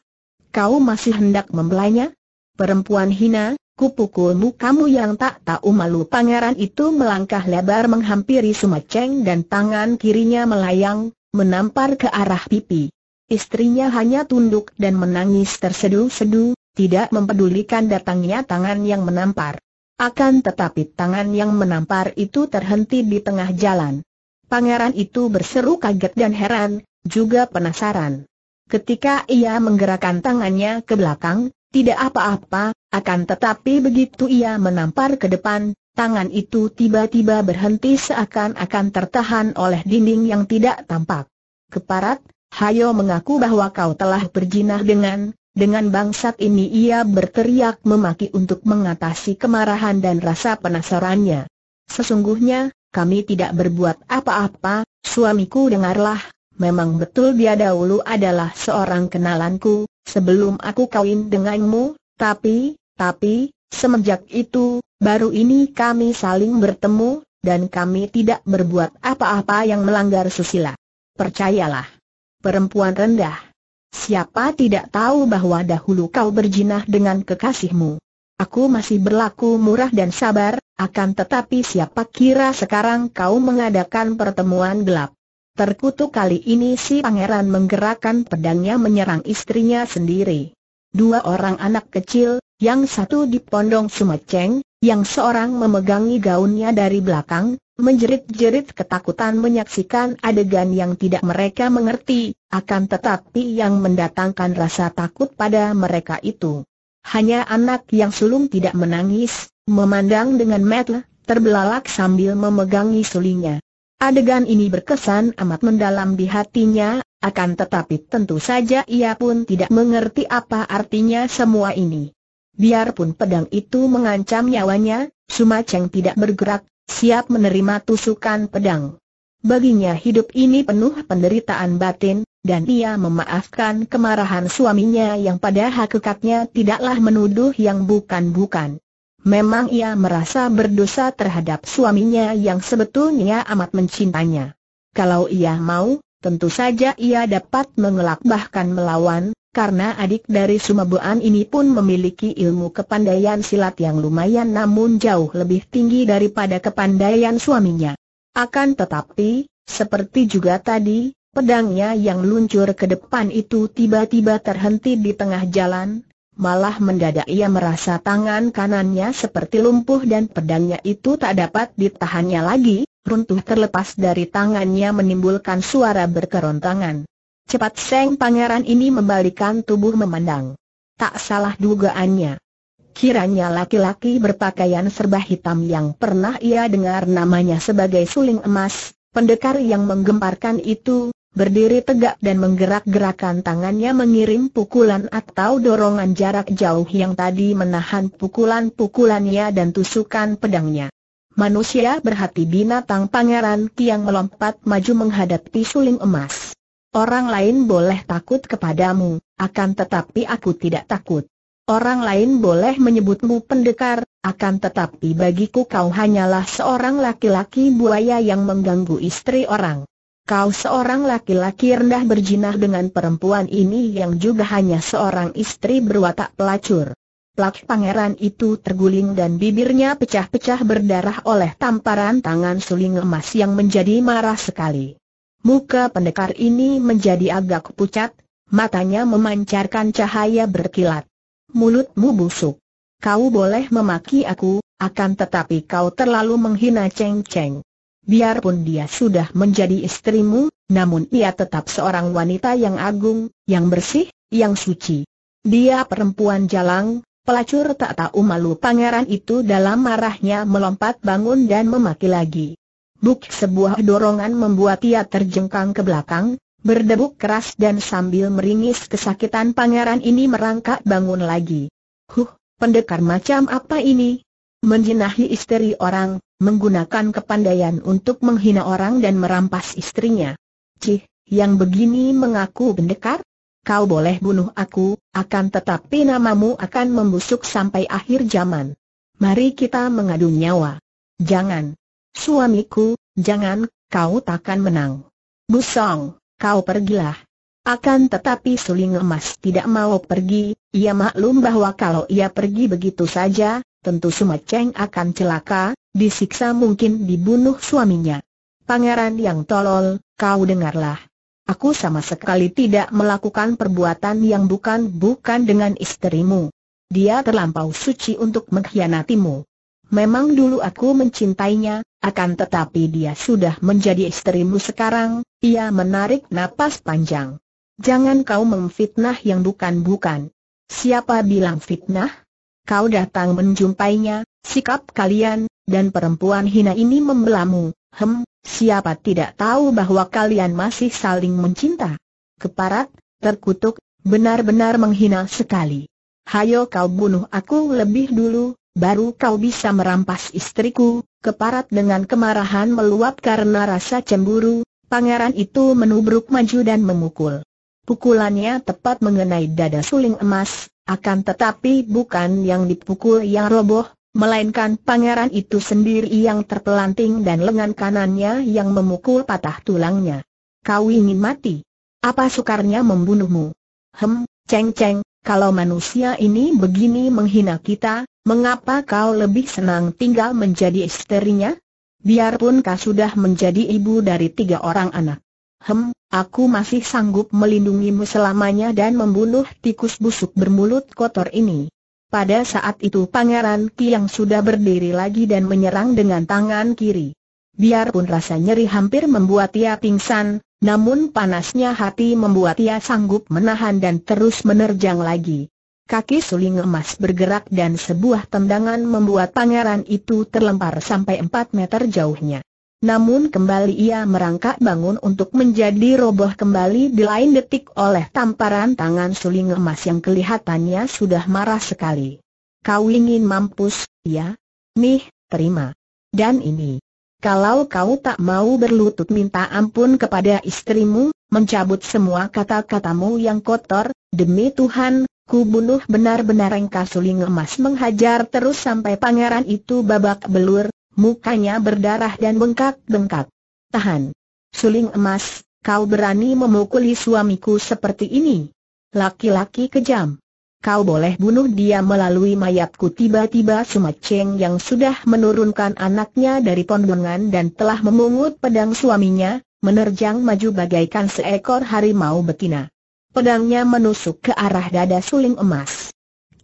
Kau masih hendak membelanya? Perempuan hina, kupukulmu kamu yang tak tahu malu pangeran itu melangkah lebar menghampiri Sumaceng dan tangan kirinya melayang, menampar ke arah pipi. Istrinya hanya tunduk dan menangis terseduh seduh tidak mempedulikan datangnya tangan yang menampar. Akan tetapi tangan yang menampar itu terhenti di tengah jalan. Pangeran itu berseru kaget dan heran, juga penasaran. Ketika ia menggerakkan tangannya ke belakang, tidak apa-apa, akan tetapi begitu ia menampar ke depan, tangan itu tiba-tiba berhenti seakan-akan tertahan oleh dinding yang tidak tampak. Keparat, Hayo mengaku bahwa kau telah berjinah dengan, dengan bangsat ini ia berteriak memaki untuk mengatasi kemarahan dan rasa penasarannya. Sesungguhnya, kami tidak berbuat apa-apa, suamiku dengarlah, memang betul dia dahulu adalah seorang kenalanku, sebelum aku kawin denganmu, tapi, tapi, semenjak itu, baru ini kami saling bertemu, dan kami tidak berbuat apa-apa yang melanggar susila. Percayalah perempuan rendah. Siapa tidak tahu bahwa dahulu kau berjinah dengan kekasihmu. Aku masih berlaku murah dan sabar, akan tetapi siapa kira sekarang kau mengadakan pertemuan gelap. Terkutuk kali ini si pangeran menggerakkan pedangnya menyerang istrinya sendiri. Dua orang anak kecil, yang satu di pondong sumeceng, yang seorang memegangi gaunnya dari belakang, menjerit-jerit ketakutan menyaksikan adegan yang tidak mereka mengerti, akan tetapi yang mendatangkan rasa takut pada mereka itu. Hanya anak yang sulung tidak menangis, memandang dengan metel, terbelalak sambil memegangi sulingnya. Adegan ini berkesan amat mendalam di hatinya, akan tetapi tentu saja ia pun tidak mengerti apa artinya semua ini. Biarpun pedang itu mengancam nyawanya, Sumaceng tidak bergerak, siap menerima tusukan pedang. Baginya hidup ini penuh penderitaan batin, dan ia memaafkan kemarahan suaminya yang pada hakikatnya tidaklah menuduh yang bukan-bukan. Memang ia merasa berdosa terhadap suaminya yang sebetulnya amat mencintainya. Kalau ia mau, tentu saja ia dapat mengelak bahkan melawan, karena adik dari Sumabuan ini pun memiliki ilmu kepandaian silat yang lumayan namun jauh lebih tinggi daripada kepandaian suaminya. Akan tetapi, seperti juga tadi, pedangnya yang luncur ke depan itu tiba-tiba terhenti di tengah jalan, Malah mendadak ia merasa tangan kanannya seperti lumpuh dan pedangnya itu tak dapat ditahannya lagi, runtuh terlepas dari tangannya menimbulkan suara berkerontangan. Cepat Seng Pangeran ini membalikan tubuh memandang. Tak salah dugaannya. Kiranya laki-laki berpakaian serba hitam yang pernah ia dengar namanya sebagai suling emas, pendekar yang menggemparkan itu, berdiri tegak dan menggerak-gerakan tangannya mengirim pukulan atau dorongan jarak jauh yang tadi menahan pukulan-pukulannya dan tusukan pedangnya. Manusia berhati binatang pangeran Tiang melompat maju menghadapi suling emas. Orang lain boleh takut kepadamu, akan tetapi aku tidak takut. Orang lain boleh menyebutmu pendekar, akan tetapi bagiku kau hanyalah seorang laki-laki buaya yang mengganggu istri orang. Kau seorang laki-laki rendah berjinah dengan perempuan ini yang juga hanya seorang istri berwatak pelacur. Plak pangeran itu terguling dan bibirnya pecah-pecah berdarah oleh tamparan tangan suling emas yang menjadi marah sekali. Muka pendekar ini menjadi agak pucat, matanya memancarkan cahaya berkilat. Mulutmu busuk. Kau boleh memaki aku, akan tetapi kau terlalu menghina Cheng Cheng. Biarpun dia sudah menjadi istrimu, namun ia tetap seorang wanita yang agung, yang bersih, yang suci. Dia perempuan jalang, pelacur tak tahu malu pangeran itu dalam marahnya melompat bangun dan memaki lagi. Buk sebuah dorongan membuat ia terjengkang ke belakang, berdebuk keras dan sambil meringis kesakitan pangeran ini merangkak bangun lagi. Huh, pendekar macam apa ini? Menjinahi istri orang, menggunakan kepandaian untuk menghina orang dan merampas istrinya. Cih, yang begini mengaku pendekar? Kau boleh bunuh aku, akan tetapi namamu akan membusuk sampai akhir zaman. Mari kita mengadu nyawa. Jangan. Suamiku, jangan, kau takkan menang. Busong, kau pergilah. Akan tetapi suling emas tidak mau pergi, ia maklum bahwa kalau ia pergi begitu saja, tentu Sumaceng akan celaka, disiksa mungkin dibunuh suaminya. Pangeran yang tolol, kau dengarlah. Aku sama sekali tidak melakukan perbuatan yang bukan-bukan dengan istrimu. Dia terlampau suci untuk mengkhianatimu. Memang dulu aku mencintainya, akan tetapi dia sudah menjadi istrimu sekarang, ia menarik napas panjang. Jangan kau memfitnah yang bukan-bukan. Siapa bilang fitnah? Kau datang menjumpainya, sikap kalian, dan perempuan hina ini membelamu, hem, siapa tidak tahu bahwa kalian masih saling mencinta. Keparat, terkutuk, benar-benar menghina sekali. Hayo kau bunuh aku lebih dulu, baru kau bisa merampas istriku, keparat dengan kemarahan meluap karena rasa cemburu, pangeran itu menubruk maju dan memukul. Pukulannya tepat mengenai dada suling emas, akan tetapi bukan yang dipukul yang roboh, melainkan pangeran itu sendiri yang terpelanting dan lengan kanannya yang memukul patah tulangnya. Kau ingin mati? Apa sukarnya membunuhmu? Hem, ceng-ceng, kalau manusia ini begini menghina kita, mengapa kau lebih senang tinggal menjadi istrinya? Biarpun kau sudah menjadi ibu dari tiga orang anak. Hem, aku masih sanggup melindungimu selamanya dan membunuh tikus busuk bermulut kotor ini. Pada saat itu Pangeran Ki yang sudah berdiri lagi dan menyerang dengan tangan kiri. Biarpun rasa nyeri hampir membuat ia pingsan, namun panasnya hati membuat ia sanggup menahan dan terus menerjang lagi. Kaki suling emas bergerak dan sebuah tendangan membuat pangeran itu terlempar sampai 4 meter jauhnya. Namun kembali ia merangkak bangun untuk menjadi roboh kembali di lain detik oleh tamparan tangan suling emas yang kelihatannya sudah marah sekali. Kau ingin mampus, ya? Nih, terima. Dan ini. Kalau kau tak mau berlutut minta ampun kepada istrimu, mencabut semua kata-katamu yang kotor, demi Tuhan, ku bunuh benar-benar Engkau Suling Emas menghajar terus sampai pangeran itu babak belur, mukanya berdarah dan bengkak-bengkak. Tahan. Suling Emas, kau berani memukuli suamiku seperti ini? Laki-laki kejam kau boleh bunuh dia melalui mayatku tiba-tiba Sumaceng yang sudah menurunkan anaknya dari pondongan dan telah memungut pedang suaminya, menerjang maju bagaikan seekor harimau betina. Pedangnya menusuk ke arah dada suling emas.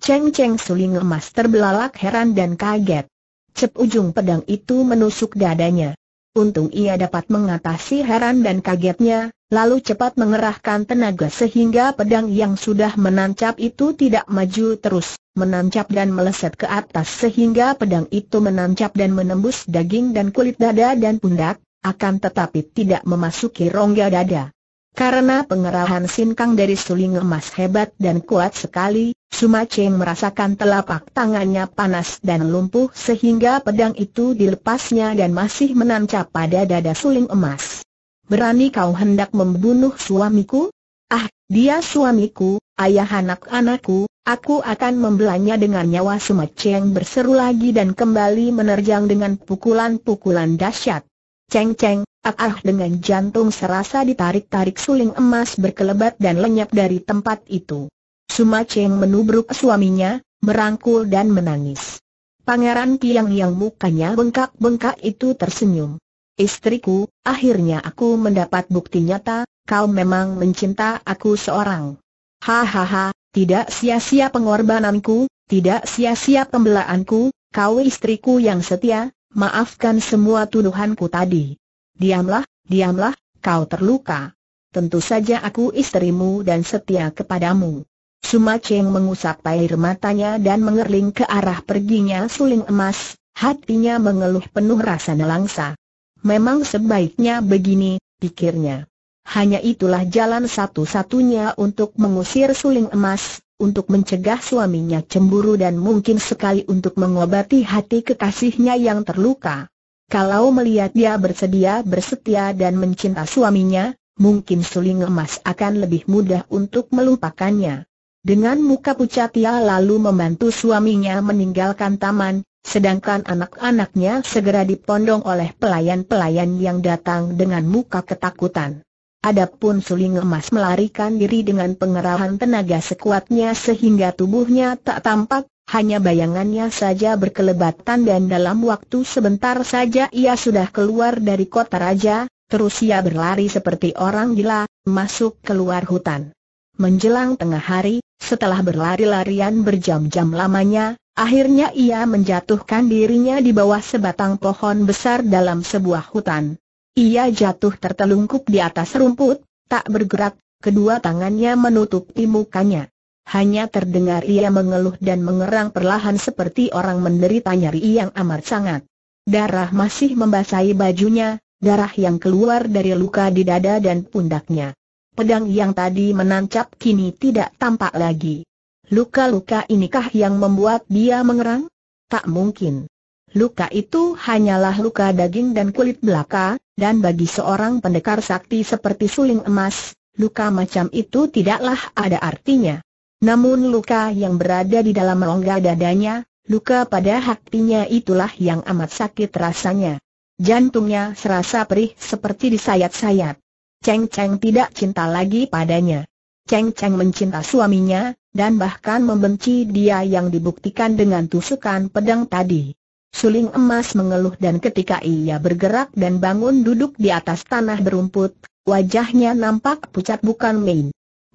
Ceng-ceng suling emas terbelalak heran dan kaget. Cep ujung pedang itu menusuk dadanya. Untung ia dapat mengatasi heran dan kagetnya, lalu cepat mengerahkan tenaga sehingga pedang yang sudah menancap itu tidak maju terus, menancap dan meleset ke atas sehingga pedang itu menancap dan menembus daging dan kulit dada dan pundak, akan tetapi tidak memasuki rongga dada. Karena pengerahan sinkang dari suling emas hebat dan kuat sekali, Suma Cheng merasakan telapak tangannya panas dan lumpuh sehingga pedang itu dilepasnya dan masih menancap pada dada suling emas. Berani kau hendak membunuh suamiku? Ah, dia suamiku, ayah anak-anakku, aku akan membelanya dengan nyawa Suma Cheng berseru lagi dan kembali menerjang dengan pukulan-pukulan dahsyat. Ceng-ceng, Ah, dengan jantung serasa ditarik-tarik suling emas berkelebat dan lenyap dari tempat itu. Suma Cheng menubruk suaminya, merangkul dan menangis. Pangeran Piang yang mukanya bengkak-bengkak itu tersenyum. Istriku, akhirnya aku mendapat bukti nyata, kau memang mencinta aku seorang. Hahaha, tidak sia-sia pengorbananku, tidak sia-sia pembelaanku, kau istriku yang setia, maafkan semua tuduhanku tadi. Diamlah, diamlah, kau terluka. Tentu saja aku istrimu dan setia kepadamu. Suma Cheng mengusap air matanya dan mengerling ke arah perginya suling emas, hatinya mengeluh penuh rasa nelangsa. Memang sebaiknya begini, pikirnya. Hanya itulah jalan satu-satunya untuk mengusir suling emas, untuk mencegah suaminya cemburu dan mungkin sekali untuk mengobati hati kekasihnya yang terluka. Kalau melihat dia bersedia bersetia dan mencinta suaminya, mungkin suling emas akan lebih mudah untuk melupakannya. Dengan muka pucat ia lalu membantu suaminya meninggalkan taman, sedangkan anak-anaknya segera dipondong oleh pelayan-pelayan yang datang dengan muka ketakutan. Adapun suling emas melarikan diri dengan pengerahan tenaga sekuatnya sehingga tubuhnya tak tampak, hanya bayangannya saja berkelebatan dan dalam waktu sebentar saja ia sudah keluar dari kota raja, terus ia berlari seperti orang gila, masuk keluar hutan. Menjelang tengah hari, setelah berlari-larian berjam-jam lamanya, akhirnya ia menjatuhkan dirinya di bawah sebatang pohon besar dalam sebuah hutan. Ia jatuh tertelungkup di atas rumput, tak bergerak, kedua tangannya menutupi mukanya hanya terdengar ia mengeluh dan mengerang perlahan seperti orang menderita nyeri yang amat sangat. Darah masih membasahi bajunya, darah yang keluar dari luka di dada dan pundaknya. Pedang yang tadi menancap kini tidak tampak lagi. Luka-luka inikah yang membuat dia mengerang? Tak mungkin. Luka itu hanyalah luka daging dan kulit belaka, dan bagi seorang pendekar sakti seperti suling emas, luka macam itu tidaklah ada artinya. Namun luka yang berada di dalam rongga dadanya, luka pada hatinya itulah yang amat sakit rasanya. Jantungnya serasa perih seperti disayat-sayat. Cheng Cheng tidak cinta lagi padanya. Cheng Cheng mencinta suaminya, dan bahkan membenci dia yang dibuktikan dengan tusukan pedang tadi. Suling emas mengeluh dan ketika ia bergerak dan bangun duduk di atas tanah berumput, wajahnya nampak pucat bukan main.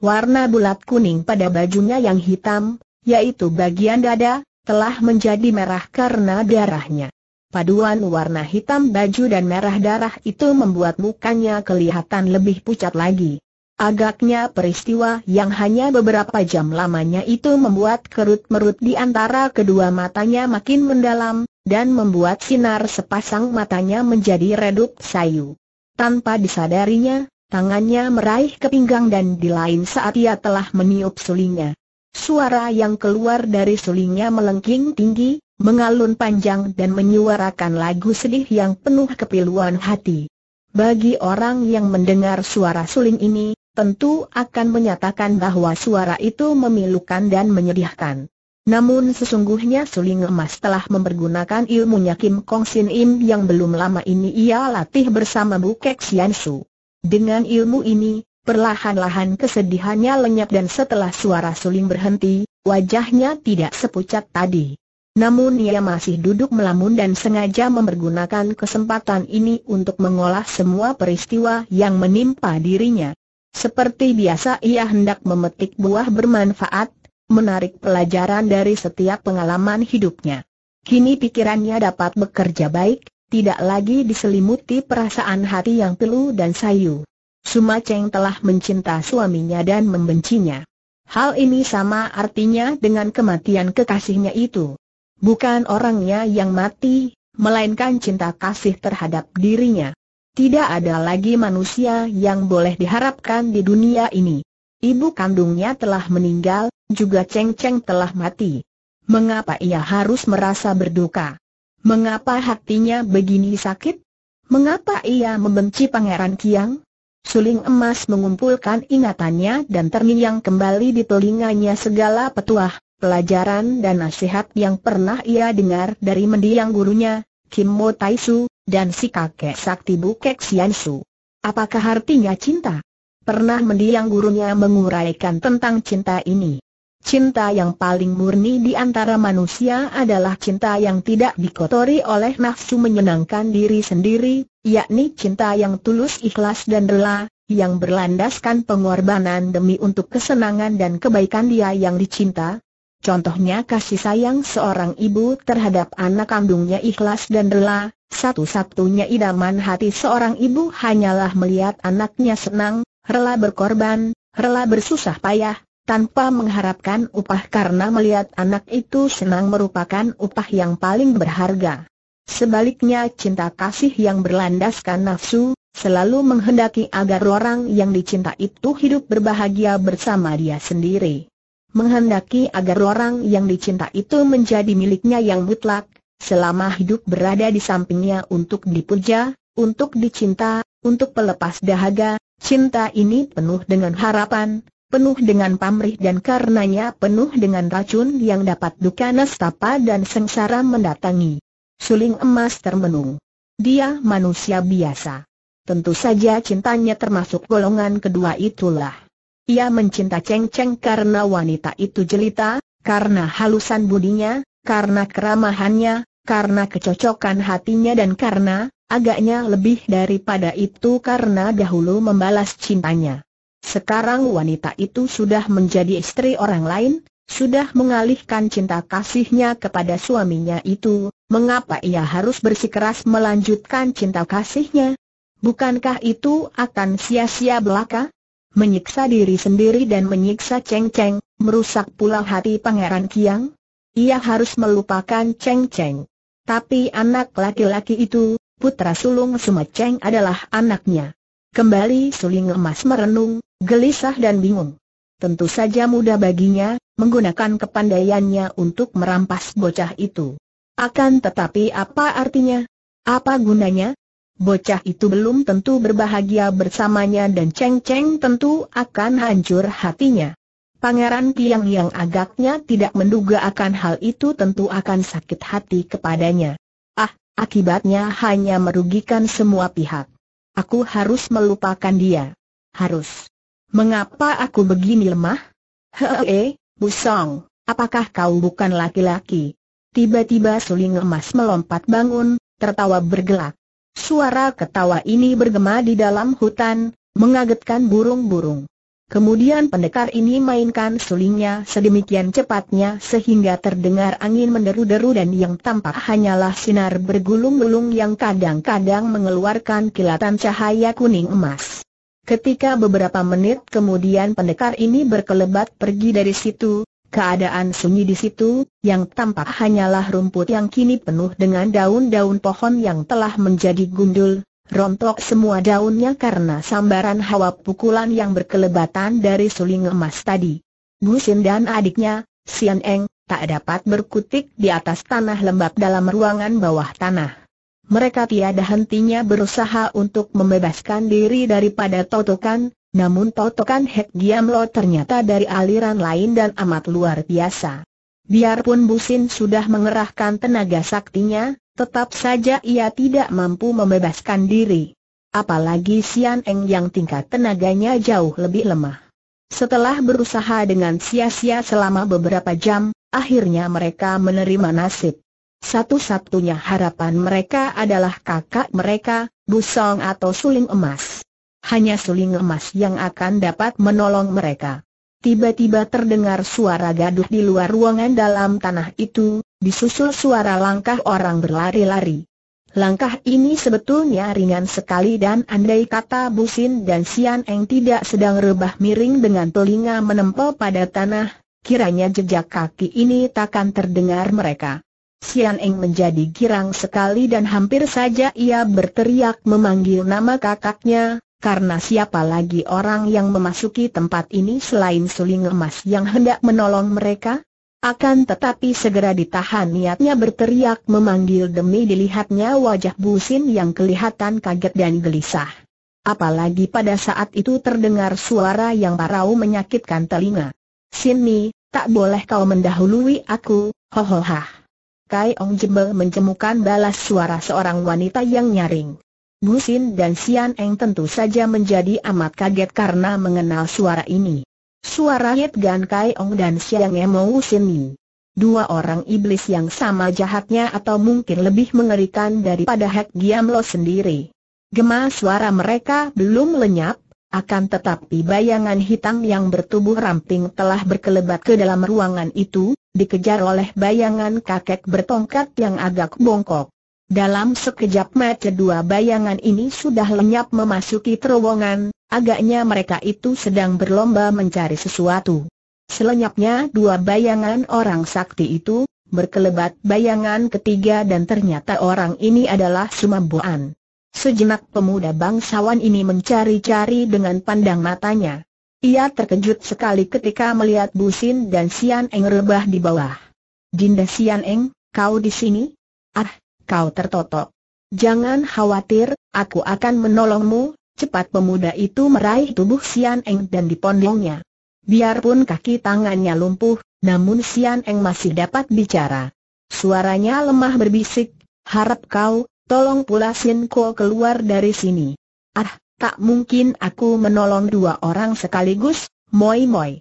Warna bulat kuning pada bajunya yang hitam, yaitu bagian dada, telah menjadi merah karena darahnya. Paduan warna hitam baju dan merah darah itu membuat mukanya kelihatan lebih pucat lagi. Agaknya peristiwa yang hanya beberapa jam lamanya itu membuat kerut-merut di antara kedua matanya makin mendalam, dan membuat sinar sepasang matanya menjadi redup sayu. Tanpa disadarinya, Tangannya meraih ke pinggang dan di lain saat ia telah meniup sulingnya. Suara yang keluar dari sulingnya melengking tinggi, mengalun panjang dan menyuarakan lagu sedih yang penuh kepiluan hati. Bagi orang yang mendengar suara suling ini, tentu akan menyatakan bahwa suara itu memilukan dan menyedihkan. Namun sesungguhnya suling emas telah mempergunakan ilmunya Kim Kong Sin Im yang belum lama ini ia latih bersama Kek Sian Su. Dengan ilmu ini, perlahan-lahan kesedihannya lenyap dan setelah suara suling berhenti, wajahnya tidak sepucat tadi. Namun ia masih duduk melamun dan sengaja mempergunakan kesempatan ini untuk mengolah semua peristiwa yang menimpa dirinya. Seperti biasa ia hendak memetik buah bermanfaat, menarik pelajaran dari setiap pengalaman hidupnya. Kini pikirannya dapat bekerja baik, tidak lagi diselimuti perasaan hati yang pilu dan sayu. Suma Cheng telah mencinta suaminya dan membencinya. Hal ini sama artinya dengan kematian kekasihnya itu. Bukan orangnya yang mati, melainkan cinta kasih terhadap dirinya. Tidak ada lagi manusia yang boleh diharapkan di dunia ini. Ibu kandungnya telah meninggal, juga Cheng Cheng telah mati. Mengapa ia harus merasa berduka? Mengapa hatinya begini sakit? Mengapa ia membenci Pangeran Kiang? Suling emas mengumpulkan ingatannya dan terngiang kembali di telinganya segala petuah, pelajaran dan nasihat yang pernah ia dengar dari mendiang gurunya, Kim Mo Tai Su dan si kakek sakti Bukek Su. Apakah artinya cinta? Pernah mendiang gurunya menguraikan tentang cinta ini. Cinta yang paling murni di antara manusia adalah cinta yang tidak dikotori oleh nafsu menyenangkan diri sendiri, yakni cinta yang tulus ikhlas dan rela, yang berlandaskan pengorbanan demi untuk kesenangan dan kebaikan dia yang dicinta. Contohnya kasih sayang seorang ibu terhadap anak kandungnya ikhlas dan rela, satu-satunya idaman hati seorang ibu hanyalah melihat anaknya senang, rela berkorban, rela bersusah payah, tanpa mengharapkan upah karena melihat anak itu senang merupakan upah yang paling berharga. Sebaliknya cinta kasih yang berlandaskan nafsu, selalu menghendaki agar orang yang dicinta itu hidup berbahagia bersama dia sendiri. Menghendaki agar orang yang dicinta itu menjadi miliknya yang mutlak, selama hidup berada di sampingnya untuk dipuja, untuk dicinta, untuk pelepas dahaga, cinta ini penuh dengan harapan, penuh dengan pamrih dan karenanya penuh dengan racun yang dapat duka nestapa dan sengsara mendatangi. Suling emas termenung. Dia manusia biasa. Tentu saja cintanya termasuk golongan kedua itulah. Ia mencinta Cheng Cheng karena wanita itu jelita, karena halusan budinya, karena keramahannya, karena kecocokan hatinya dan karena, agaknya lebih daripada itu karena dahulu membalas cintanya. Sekarang wanita itu sudah menjadi istri orang lain, sudah mengalihkan cinta kasihnya kepada suaminya itu, mengapa ia harus bersikeras melanjutkan cinta kasihnya? Bukankah itu akan sia-sia belaka? Menyiksa diri sendiri dan menyiksa Cheng Cheng, merusak pula hati Pangeran Kiang? Ia harus melupakan Cheng Cheng. Tapi anak laki-laki itu, putra sulung Sumaceng adalah anaknya. Kembali suling emas merenung, gelisah dan bingung. Tentu saja mudah baginya, menggunakan kepandaiannya untuk merampas bocah itu. Akan tetapi apa artinya? Apa gunanya? Bocah itu belum tentu berbahagia bersamanya dan Cheng Cheng tentu akan hancur hatinya. Pangeran Tiang yang agaknya tidak menduga akan hal itu tentu akan sakit hati kepadanya. Ah, akibatnya hanya merugikan semua pihak. Aku harus melupakan dia. Harus. Mengapa aku begini lemah? Bu Busong, apakah kau bukan laki-laki? Tiba-tiba suling emas melompat bangun, tertawa bergelak. Suara ketawa ini bergema di dalam hutan, mengagetkan burung-burung. Kemudian pendekar ini mainkan sulingnya sedemikian cepatnya sehingga terdengar angin menderu-deru dan yang tampak hanyalah sinar bergulung-gulung yang kadang-kadang mengeluarkan kilatan cahaya kuning emas. Ketika beberapa menit kemudian pendekar ini berkelebat pergi dari situ, keadaan sunyi di situ, yang tampak hanyalah rumput yang kini penuh dengan daun-daun pohon yang telah menjadi gundul, rontok semua daunnya karena sambaran hawa pukulan yang berkelebatan dari suling emas tadi. Busin dan adiknya, Sian Eng, tak dapat berkutik di atas tanah lembab dalam ruangan bawah tanah. Mereka tiada hentinya berusaha untuk membebaskan diri daripada totokan, namun totokan Hek Giam ternyata dari aliran lain dan amat luar biasa. Biarpun Busin sudah mengerahkan tenaga saktinya, Tetap saja ia tidak mampu membebaskan diri. Apalagi Sian Eng yang tingkat tenaganya jauh lebih lemah. Setelah berusaha dengan sia-sia selama beberapa jam, akhirnya mereka menerima nasib. Satu-satunya harapan mereka adalah kakak mereka, busong atau suling emas. Hanya suling emas yang akan dapat menolong mereka. Tiba-tiba terdengar suara gaduh di luar ruangan dalam tanah itu, disusul suara langkah orang berlari-lari. Langkah ini sebetulnya ringan sekali dan andai kata Busin dan Sian Eng tidak sedang rebah miring dengan telinga menempel pada tanah, kiranya jejak kaki ini takkan terdengar mereka. Sian Eng menjadi girang sekali dan hampir saja ia berteriak memanggil nama kakaknya, karena siapa lagi orang yang memasuki tempat ini selain suling emas yang hendak menolong mereka? Akan tetapi segera ditahan niatnya berteriak memanggil demi dilihatnya wajah Busin yang kelihatan kaget dan gelisah. Apalagi pada saat itu terdengar suara yang parau menyakitkan telinga. Sini, tak boleh kau mendahului aku, hohohah. Kai Ong Jebel menjemukan balas suara seorang wanita yang nyaring. Musin dan Sian Eng tentu saja menjadi amat kaget karena mengenal suara ini. Suara Yit Gan Kai Ong dan Siang Emo Musin Ni. Dua orang iblis yang sama jahatnya atau mungkin lebih mengerikan daripada Hek Giam Lo sendiri. Gema suara mereka belum lenyap, akan tetapi bayangan hitam yang bertubuh ramping telah berkelebat ke dalam ruangan itu, dikejar oleh bayangan kakek bertongkat yang agak bongkok. Dalam sekejap mata dua bayangan ini sudah lenyap memasuki terowongan, agaknya mereka itu sedang berlomba mencari sesuatu. Selenyapnya dua bayangan orang sakti itu, berkelebat bayangan ketiga dan ternyata orang ini adalah Sumambuan. Sejenak pemuda bangsawan ini mencari-cari dengan pandang matanya. Ia terkejut sekali ketika melihat Busin dan Sian Eng rebah di bawah. Dinda Sian Eng, kau di sini? Ah, kau tertotok. Jangan khawatir, aku akan menolongmu, cepat pemuda itu meraih tubuh Sian Eng dan dipondongnya. Biarpun kaki tangannya lumpuh, namun Sian Eng masih dapat bicara. Suaranya lemah berbisik, harap kau, tolong pula Sin Ko keluar dari sini. Ah, tak mungkin aku menolong dua orang sekaligus, moi moi.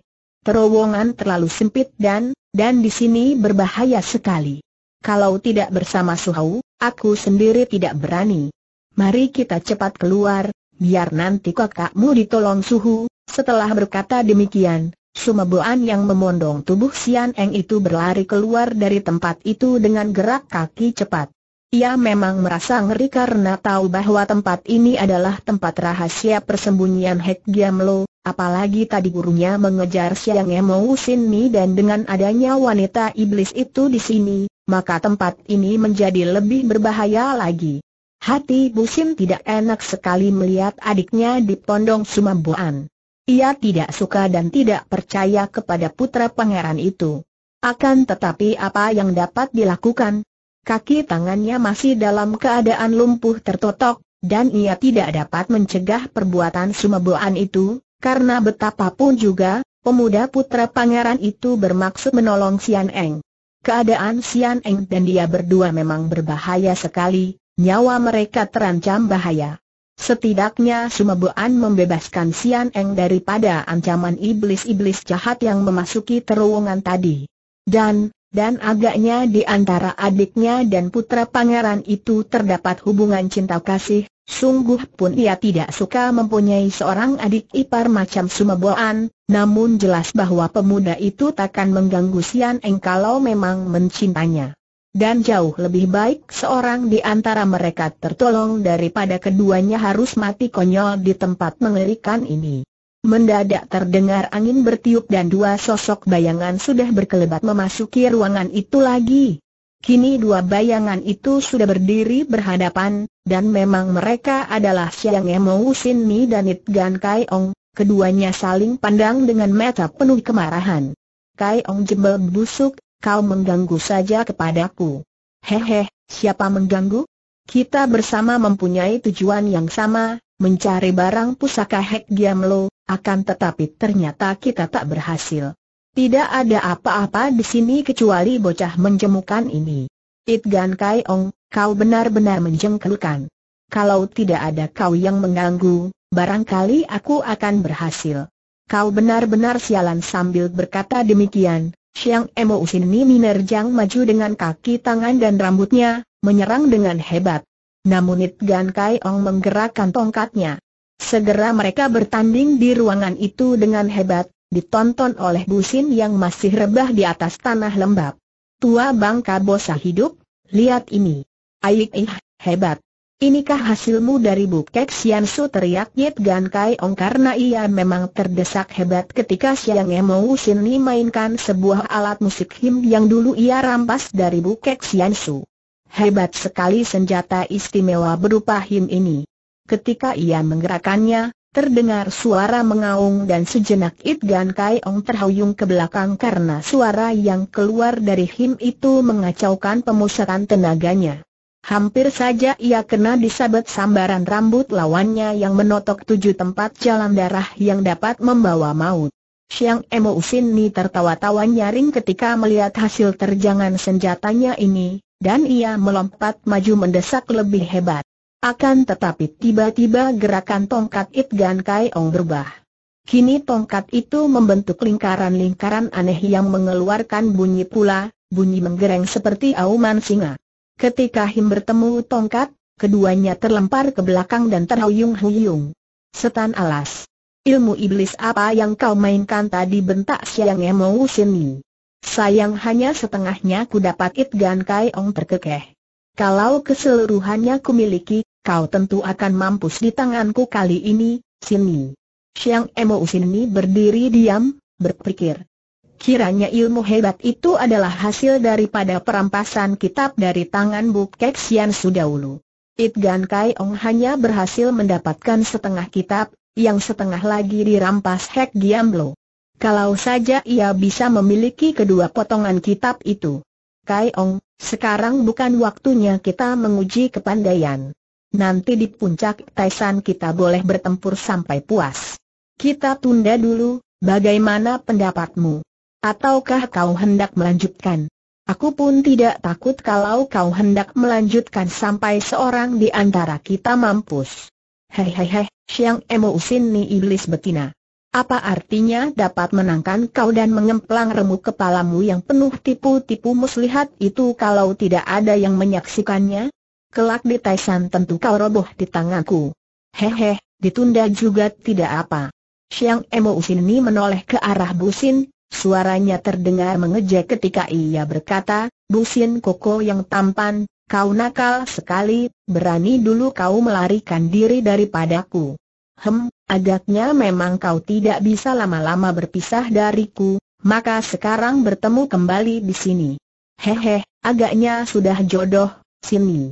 Terowongan terlalu sempit dan, dan di sini berbahaya sekali. Kalau tidak bersama Suhau, aku sendiri tidak berani. Mari kita cepat keluar, biar nanti kakakmu ditolong Suhu. Setelah berkata demikian, Sumebuan yang memondong tubuh Sian Eng itu berlari keluar dari tempat itu dengan gerak kaki cepat. Ia memang merasa ngeri karena tahu bahwa tempat ini adalah tempat rahasia persembunyian Hek Giam Lo, apalagi tadi gurunya mengejar Siang Emo Sin Mi dan dengan adanya wanita iblis itu di sini, maka tempat ini menjadi lebih berbahaya lagi. Hati Busim tidak enak sekali melihat adiknya di pondong Sumamboan. Ia tidak suka dan tidak percaya kepada putra pangeran itu. Akan tetapi apa yang dapat dilakukan? Kaki tangannya masih dalam keadaan lumpuh tertotok, dan ia tidak dapat mencegah perbuatan Sumabuan itu, karena betapapun juga, pemuda putra pangeran itu bermaksud menolong Sian Eng. Keadaan Sian Eng dan dia berdua memang berbahaya sekali, nyawa mereka terancam bahaya. Setidaknya Sumebuan membebaskan Sian Eng daripada ancaman iblis-iblis jahat yang memasuki terowongan tadi. Dan, dan agaknya di antara adiknya dan putra pangeran itu terdapat hubungan cinta kasih, Sungguh pun ia tidak suka mempunyai seorang adik ipar macam Sumeboan, namun jelas bahwa pemuda itu takkan mengganggu Sian Eng kalau memang mencintanya. Dan jauh lebih baik seorang di antara mereka tertolong daripada keduanya harus mati konyol di tempat mengerikan ini. Mendadak terdengar angin bertiup dan dua sosok bayangan sudah berkelebat memasuki ruangan itu lagi. Kini dua bayangan itu sudah berdiri berhadapan, dan memang mereka adalah Siang Emo Sin Mi dan It Gan Kai Ong, keduanya saling pandang dengan mata penuh kemarahan. Kai Ong jebel busuk, kau mengganggu saja kepadaku. Hehe, siapa mengganggu? Kita bersama mempunyai tujuan yang sama, mencari barang pusaka Hek Lo. akan tetapi ternyata kita tak berhasil. Tidak ada apa-apa di sini kecuali bocah menjemukan ini. It Gan Kai Ong, kau benar-benar menjengkelkan. Kalau tidak ada kau yang mengganggu, barangkali aku akan berhasil. Kau benar-benar sialan sambil berkata demikian, Siang Emo Usini minerjang maju dengan kaki tangan dan rambutnya, menyerang dengan hebat. Namun It Gan Kai Ong menggerakkan tongkatnya. Segera mereka bertanding di ruangan itu dengan hebat, ditonton oleh busin yang masih rebah di atas tanah lembab. Tua bangka bosah hidup, lihat ini. Aik ih, hebat. Inikah hasilmu dari bukek Sian Su teriak Yit Gan Kai Ong karena ia memang terdesak hebat ketika Siang Emo Sin Ni mainkan sebuah alat musik him yang dulu ia rampas dari bukek Sian Su. Hebat sekali senjata istimewa berupa him ini. Ketika ia menggerakkannya, Terdengar suara mengaung dan sejenak It Gan Kai Ong terhuyung ke belakang karena suara yang keluar dari him itu mengacaukan pemusatan tenaganya. Hampir saja ia kena disabet sambaran rambut lawannya yang menotok tujuh tempat jalan darah yang dapat membawa maut. Siang Emo Usin Ni tertawa-tawa nyaring ketika melihat hasil terjangan senjatanya ini, dan ia melompat maju mendesak lebih hebat. Akan tetapi tiba-tiba gerakan tongkat It Gan Kai berubah. Kini tongkat itu membentuk lingkaran-lingkaran aneh yang mengeluarkan bunyi pula, bunyi menggereng seperti auman singa. Ketika Him bertemu tongkat, keduanya terlempar ke belakang dan terhuyung-huyung. Setan alas. Ilmu iblis apa yang kau mainkan tadi bentak siang emau sini. Sayang hanya setengahnya ku dapat It Gan Ong terkekeh. Kalau keseluruhannya kumiliki, kau tentu akan mampus di tanganku kali ini, sini. Siang Emo Usini berdiri diam, berpikir. Kiranya ilmu hebat itu adalah hasil daripada perampasan kitab dari tangan Bukek Sian Itu Gan Kai Ong hanya berhasil mendapatkan setengah kitab, yang setengah lagi dirampas Hek Giamblo. Kalau saja ia bisa memiliki kedua potongan kitab itu. Kai Ong, sekarang bukan waktunya kita menguji kepandaian nanti di puncak Taisan kita boleh bertempur sampai puas. Kita tunda dulu, bagaimana pendapatmu? Ataukah kau hendak melanjutkan? Aku pun tidak takut kalau kau hendak melanjutkan sampai seorang di antara kita mampus. Hehehe, siang Emo Usin ni iblis betina. Apa artinya dapat menangkan kau dan mengemplang remuk kepalamu yang penuh tipu-tipu muslihat itu kalau tidak ada yang menyaksikannya? Kelak di Taisan tentu kau roboh di tanganku. Hehe, ditunda juga tidak apa. Siang Emo Usini menoleh ke arah Busin, suaranya terdengar mengejek ketika ia berkata, Busin Koko yang tampan, kau nakal sekali, berani dulu kau melarikan diri daripadaku. Hem, agaknya memang kau tidak bisa lama-lama berpisah dariku, maka sekarang bertemu kembali di sini. Hehe, agaknya sudah jodoh, sini.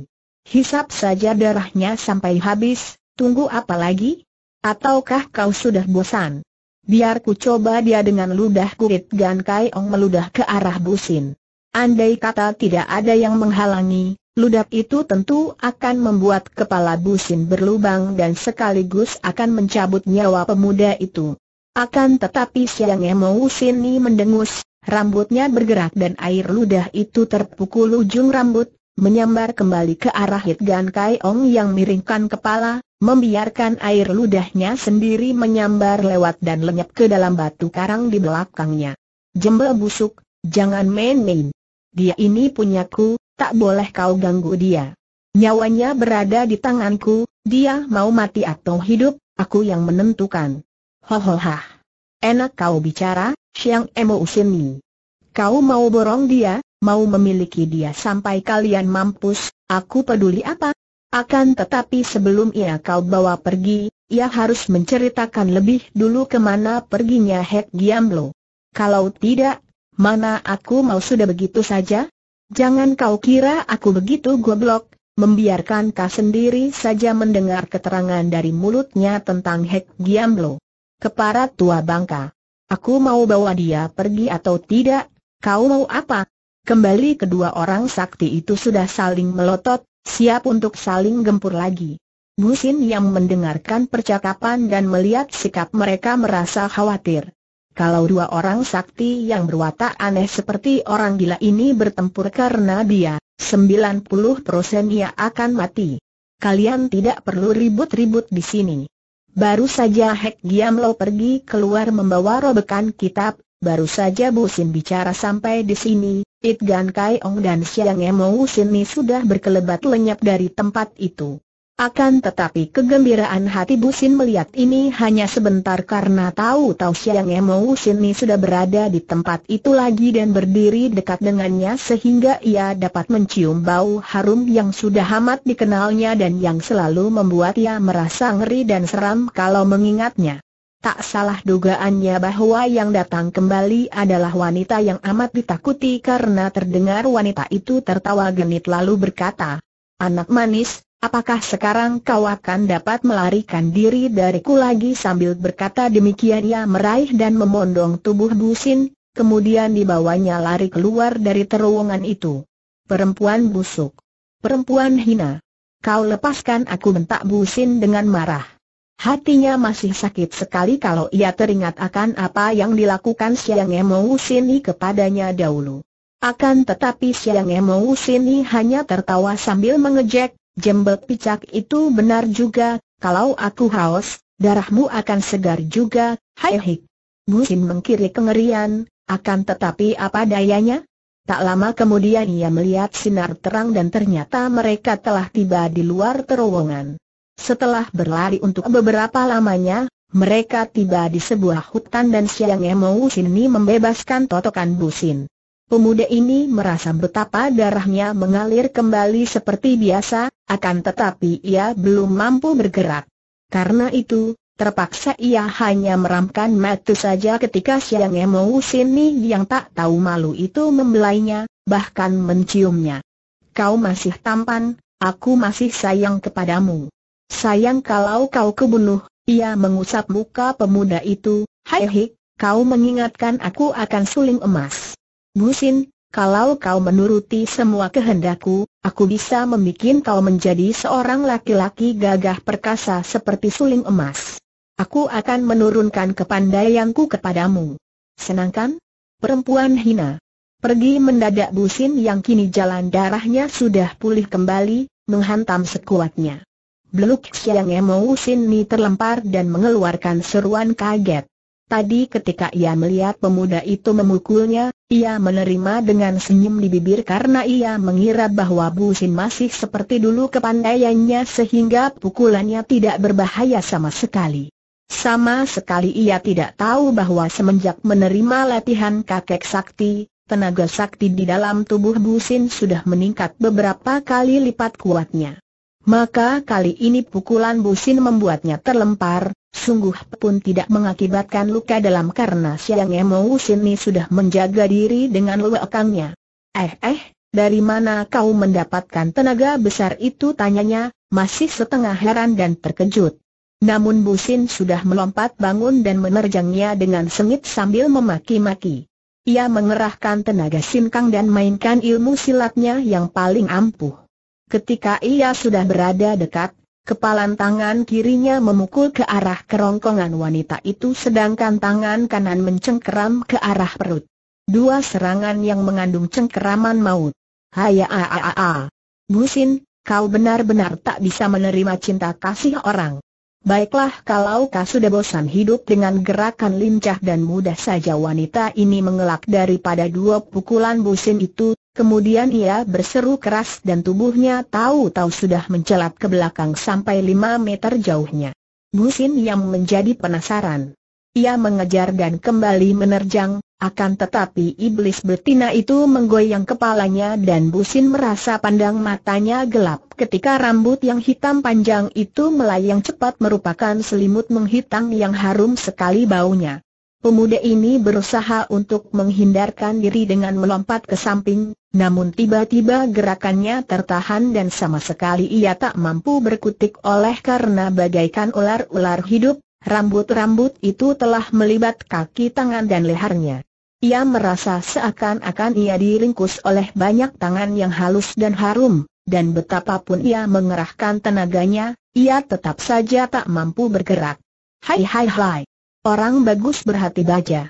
Hisap saja darahnya sampai habis, tunggu apa lagi? Ataukah kau sudah bosan? Biar ku coba dia dengan ludah kurit Gan Kai Ong meludah ke arah Busin. Andai kata tidak ada yang menghalangi, ludah itu tentu akan membuat kepala Busin berlubang dan sekaligus akan mencabut nyawa pemuda itu. Akan tetapi Siang Emo Sini mendengus, rambutnya bergerak dan air ludah itu terpukul ujung rambut, menyambar kembali ke arah Hit Gan Kai Ong yang miringkan kepala, membiarkan air ludahnya sendiri menyambar lewat dan lenyap ke dalam batu karang di belakangnya. Jembe busuk, jangan main-main. Dia ini punyaku, tak boleh kau ganggu dia. Nyawanya berada di tanganku, dia mau mati atau hidup, aku yang menentukan. Ho ho ha, Enak kau bicara, Siang Emo useni. Kau mau borong dia, mau memiliki dia sampai kalian mampus, aku peduli apa? Akan tetapi sebelum ia kau bawa pergi, ia harus menceritakan lebih dulu kemana perginya Hek Giamlo. Kalau tidak, mana aku mau sudah begitu saja? Jangan kau kira aku begitu goblok, membiarkan kau sendiri saja mendengar keterangan dari mulutnya tentang Hek Giamlo. Keparat tua bangka. Aku mau bawa dia pergi atau tidak, kau mau apa? Kembali kedua orang sakti itu sudah saling melotot, siap untuk saling gempur lagi. Busin yang mendengarkan percakapan dan melihat sikap mereka merasa khawatir. Kalau dua orang sakti yang berwatak aneh seperti orang gila ini bertempur karena dia, 90% ia akan mati. Kalian tidak perlu ribut-ribut di sini. Baru saja Hek lo pergi keluar membawa robekan kitab, Baru saja Bu Sin bicara sampai di sini, It Gan Kai Ong dan Siang Emo Sini sudah berkelebat lenyap dari tempat itu. Akan tetapi kegembiraan hati Bu Sin melihat ini hanya sebentar karena tahu-tahu Siang Emo Sini sudah berada di tempat itu lagi dan berdiri dekat dengannya sehingga ia dapat mencium bau harum yang sudah amat dikenalnya dan yang selalu membuat ia merasa ngeri dan seram kalau mengingatnya. Tak salah dugaannya bahwa yang datang kembali adalah wanita yang amat ditakuti karena terdengar wanita itu tertawa genit lalu berkata, Anak manis, apakah sekarang kau akan dapat melarikan diri dariku lagi sambil berkata demikian ia meraih dan memondong tubuh busin, kemudian dibawanya lari keluar dari terowongan itu. Perempuan busuk. Perempuan hina. Kau lepaskan aku bentak busin dengan marah. Hatinya masih sakit sekali kalau ia teringat akan apa yang dilakukan Siang Emou Sini kepadanya dahulu. Akan tetapi Siang Emou Sini hanya tertawa sambil mengejek, jembel picak itu benar juga, kalau aku haus, darahmu akan segar juga, hai hik. mengkiri kengerian, akan tetapi apa dayanya? Tak lama kemudian ia melihat sinar terang dan ternyata mereka telah tiba di luar terowongan. Setelah berlari untuk beberapa lamanya, mereka tiba di sebuah hutan dan Siang Emo Sini membebaskan totokan busin. Pemuda ini merasa betapa darahnya mengalir kembali seperti biasa, akan tetapi ia belum mampu bergerak. Karena itu, terpaksa ia hanya meramkan mata saja ketika Siang Emo Sini yang tak tahu malu itu membelainya, bahkan menciumnya. Kau masih tampan, aku masih sayang kepadamu. Sayang kalau kau kebunuh, ia mengusap muka pemuda itu, Hai Hik, kau mengingatkan aku akan suling emas. Busin, kalau kau menuruti semua kehendakku, aku bisa membuat kau menjadi seorang laki-laki gagah perkasa seperti suling emas. Aku akan menurunkan kepandaianku kepadamu. Senangkan? Perempuan hina. Pergi mendadak Busin yang kini jalan darahnya sudah pulih kembali, menghantam sekuatnya. Beluk Xiang Sin Ni terlempar dan mengeluarkan seruan kaget. Tadi ketika ia melihat pemuda itu memukulnya, ia menerima dengan senyum di bibir karena ia mengira bahwa Bu Sin masih seperti dulu kepandaiannya sehingga pukulannya tidak berbahaya sama sekali. Sama sekali ia tidak tahu bahwa semenjak menerima latihan kakek sakti, tenaga sakti di dalam tubuh Bu Sin sudah meningkat beberapa kali lipat kuatnya. Maka kali ini pukulan Busin membuatnya terlempar, sungguh pun tidak mengakibatkan luka dalam karena Siang Emo ini sudah menjaga diri dengan luakannya. Eh eh, dari mana kau mendapatkan tenaga besar itu tanyanya, masih setengah heran dan terkejut. Namun Busin sudah melompat bangun dan menerjangnya dengan sengit sambil memaki-maki. Ia mengerahkan tenaga sinkang dan mainkan ilmu silatnya yang paling ampuh. Ketika ia sudah berada dekat, kepalan tangan kirinya memukul ke arah kerongkongan wanita itu sedangkan tangan kanan mencengkeram ke arah perut. Dua serangan yang mengandung cengkeraman maut. Haya a a a a. Busin, kau benar-benar tak bisa menerima cinta kasih orang. Baiklah kalau kau sudah bosan hidup dengan gerakan lincah dan mudah saja wanita ini mengelak daripada dua pukulan busin itu, kemudian ia berseru keras dan tubuhnya tahu-tahu sudah mencelat ke belakang sampai lima meter jauhnya. Busin yang menjadi penasaran. Ia mengejar dan kembali menerjang, akan tetapi iblis betina itu menggoyang kepalanya dan Busin merasa pandang matanya gelap ketika rambut yang hitam panjang itu melayang cepat merupakan selimut menghitam yang harum sekali baunya. Pemuda ini berusaha untuk menghindarkan diri dengan melompat ke samping, namun tiba-tiba gerakannya tertahan dan sama sekali ia tak mampu berkutik oleh karena bagaikan ular-ular hidup, rambut-rambut itu telah melibat kaki tangan dan lehernya. Ia merasa seakan-akan ia diringkus oleh banyak tangan yang halus dan harum, dan betapapun ia mengerahkan tenaganya, ia tetap saja tak mampu bergerak. Hai hai hai. Orang bagus berhati baja.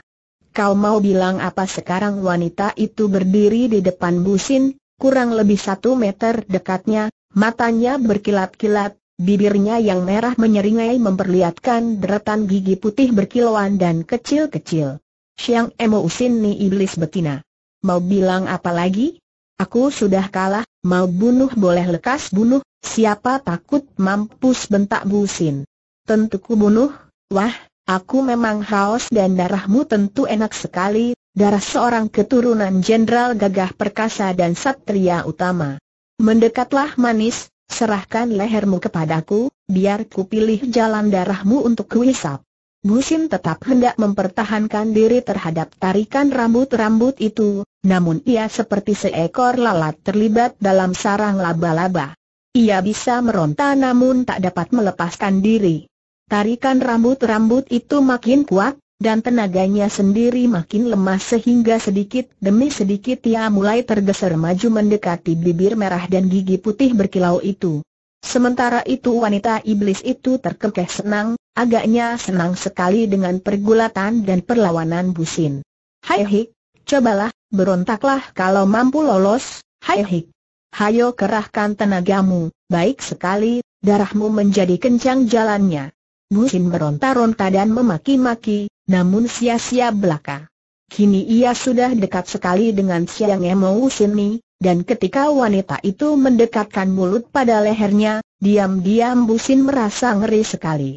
Kau mau bilang apa sekarang wanita itu berdiri di depan busin, kurang lebih satu meter dekatnya, matanya berkilat-kilat, bibirnya yang merah menyeringai memperlihatkan deretan gigi putih berkilauan dan kecil-kecil. Siang Emo Usin ni iblis betina. Mau bilang apa lagi? Aku sudah kalah, mau bunuh boleh lekas bunuh, siapa takut mampus bentak Busin. Tentu ku bunuh, wah, aku memang haus dan darahmu tentu enak sekali, darah seorang keturunan jenderal gagah perkasa dan satria utama. Mendekatlah manis, serahkan lehermu kepadaku, biar ku pilih jalan darahmu untuk kuhisap. Musim tetap hendak mempertahankan diri terhadap tarikan rambut-rambut itu, namun ia seperti seekor lalat terlibat dalam sarang laba-laba. Ia bisa meronta namun tak dapat melepaskan diri. Tarikan rambut-rambut itu makin kuat, dan tenaganya sendiri makin lemah sehingga sedikit demi sedikit ia mulai tergeser maju mendekati bibir merah dan gigi putih berkilau itu. Sementara itu wanita iblis itu terkekeh senang, agaknya senang sekali dengan pergulatan dan perlawanan busin. Hai hik, cobalah, berontaklah kalau mampu lolos, hai hik. Hayo kerahkan tenagamu, baik sekali, darahmu menjadi kencang jalannya. Busin meronta-ronta dan memaki-maki, namun sia-sia belaka. Kini ia sudah dekat sekali dengan Siang Emo nih. Dan ketika wanita itu mendekatkan mulut pada lehernya, diam-diam Busin merasa ngeri sekali.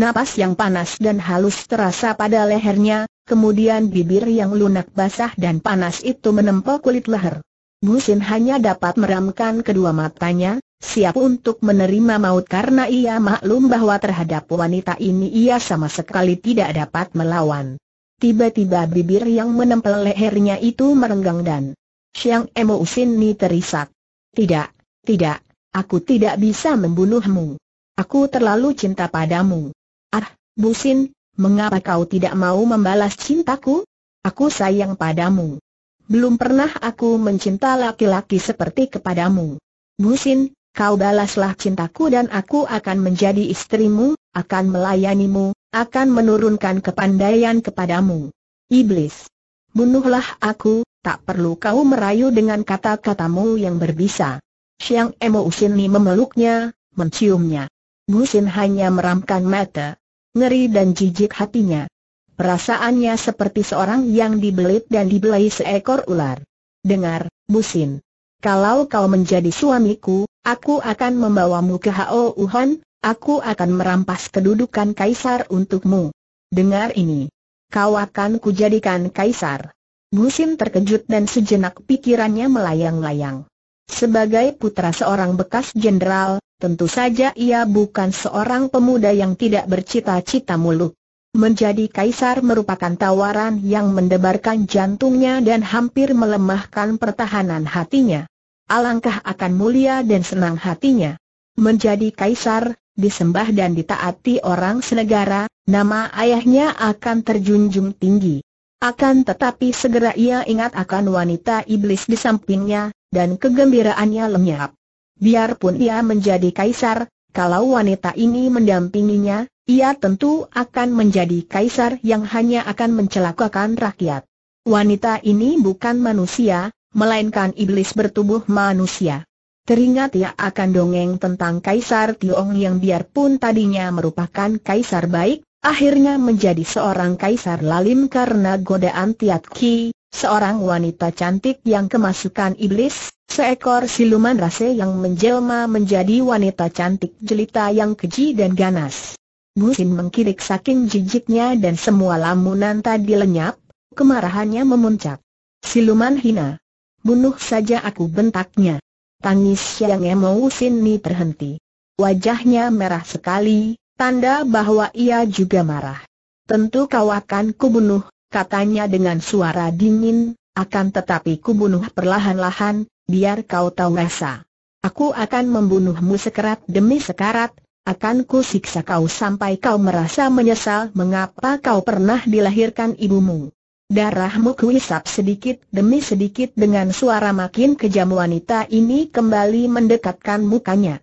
Napas yang panas dan halus terasa pada lehernya, kemudian bibir yang lunak basah dan panas itu menempel kulit leher. Busin hanya dapat meramkan kedua matanya, siap untuk menerima maut karena ia maklum bahwa terhadap wanita ini ia sama sekali tidak dapat melawan. Tiba-tiba bibir yang menempel lehernya itu merenggang dan Xiang Emo Ni terisak. Tidak, tidak, aku tidak bisa membunuhmu. Aku terlalu cinta padamu. Ah, Busin, mengapa kau tidak mau membalas cintaku? Aku sayang padamu. Belum pernah aku mencinta laki-laki seperti kepadamu. Busin, kau balaslah cintaku dan aku akan menjadi istrimu, akan melayanimu, akan menurunkan kepandaian kepadamu. Iblis, bunuhlah aku, Tak perlu kau merayu dengan kata-katamu yang berbisa. Siang Emo Usini memeluknya, menciumnya. Musin hanya meramkan mata. Ngeri dan jijik hatinya. Perasaannya seperti seorang yang dibelit dan dibelai seekor ular. Dengar, Musin. Kalau kau menjadi suamiku, aku akan membawamu ke Hao Wuhan, aku akan merampas kedudukan kaisar untukmu. Dengar ini. Kau akan kujadikan kaisar. Musim terkejut dan sejenak pikirannya melayang-layang. Sebagai putra seorang bekas jenderal, tentu saja ia bukan seorang pemuda yang tidak bercita-cita muluk. Menjadi kaisar merupakan tawaran yang mendebarkan jantungnya dan hampir melemahkan pertahanan hatinya. Alangkah akan mulia dan senang hatinya. Menjadi kaisar, disembah dan ditaati orang senegara, nama ayahnya akan terjunjung tinggi. Akan tetapi segera ia ingat akan wanita iblis di sampingnya, dan kegembiraannya lenyap. Biarpun ia menjadi kaisar, kalau wanita ini mendampinginya, ia tentu akan menjadi kaisar yang hanya akan mencelakakan rakyat. Wanita ini bukan manusia, melainkan iblis bertubuh manusia. Teringat ia akan dongeng tentang Kaisar Tiong yang biarpun tadinya merupakan kaisar baik, Akhirnya menjadi seorang kaisar lalim karena godaan Tiat Ki, seorang wanita cantik yang kemasukan iblis, seekor siluman rase yang menjelma menjadi wanita cantik jelita yang keji dan ganas. Musin mengkirik saking jijiknya dan semua lamunan tadi lenyap, kemarahannya memuncak. Siluman hina. Bunuh saja aku bentaknya. Tangis yang emosin ini terhenti. Wajahnya merah sekali, tanda bahwa ia juga marah. Tentu kau akan kubunuh, katanya dengan suara dingin, akan tetapi kubunuh perlahan-lahan, biar kau tahu rasa. Aku akan membunuhmu sekerat demi sekarat, akan kusiksa kau sampai kau merasa menyesal mengapa kau pernah dilahirkan ibumu. Darahmu kuisap sedikit demi sedikit dengan suara makin kejam wanita ini kembali mendekatkan mukanya.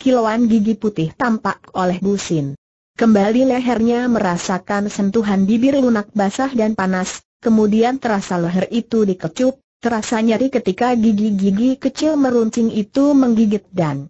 Kiluan gigi putih tampak oleh Busin. Kembali lehernya merasakan sentuhan bibir lunak basah dan panas, kemudian terasa leher itu dikecup, terasa nyeri ketika gigi-gigi kecil meruncing itu menggigit dan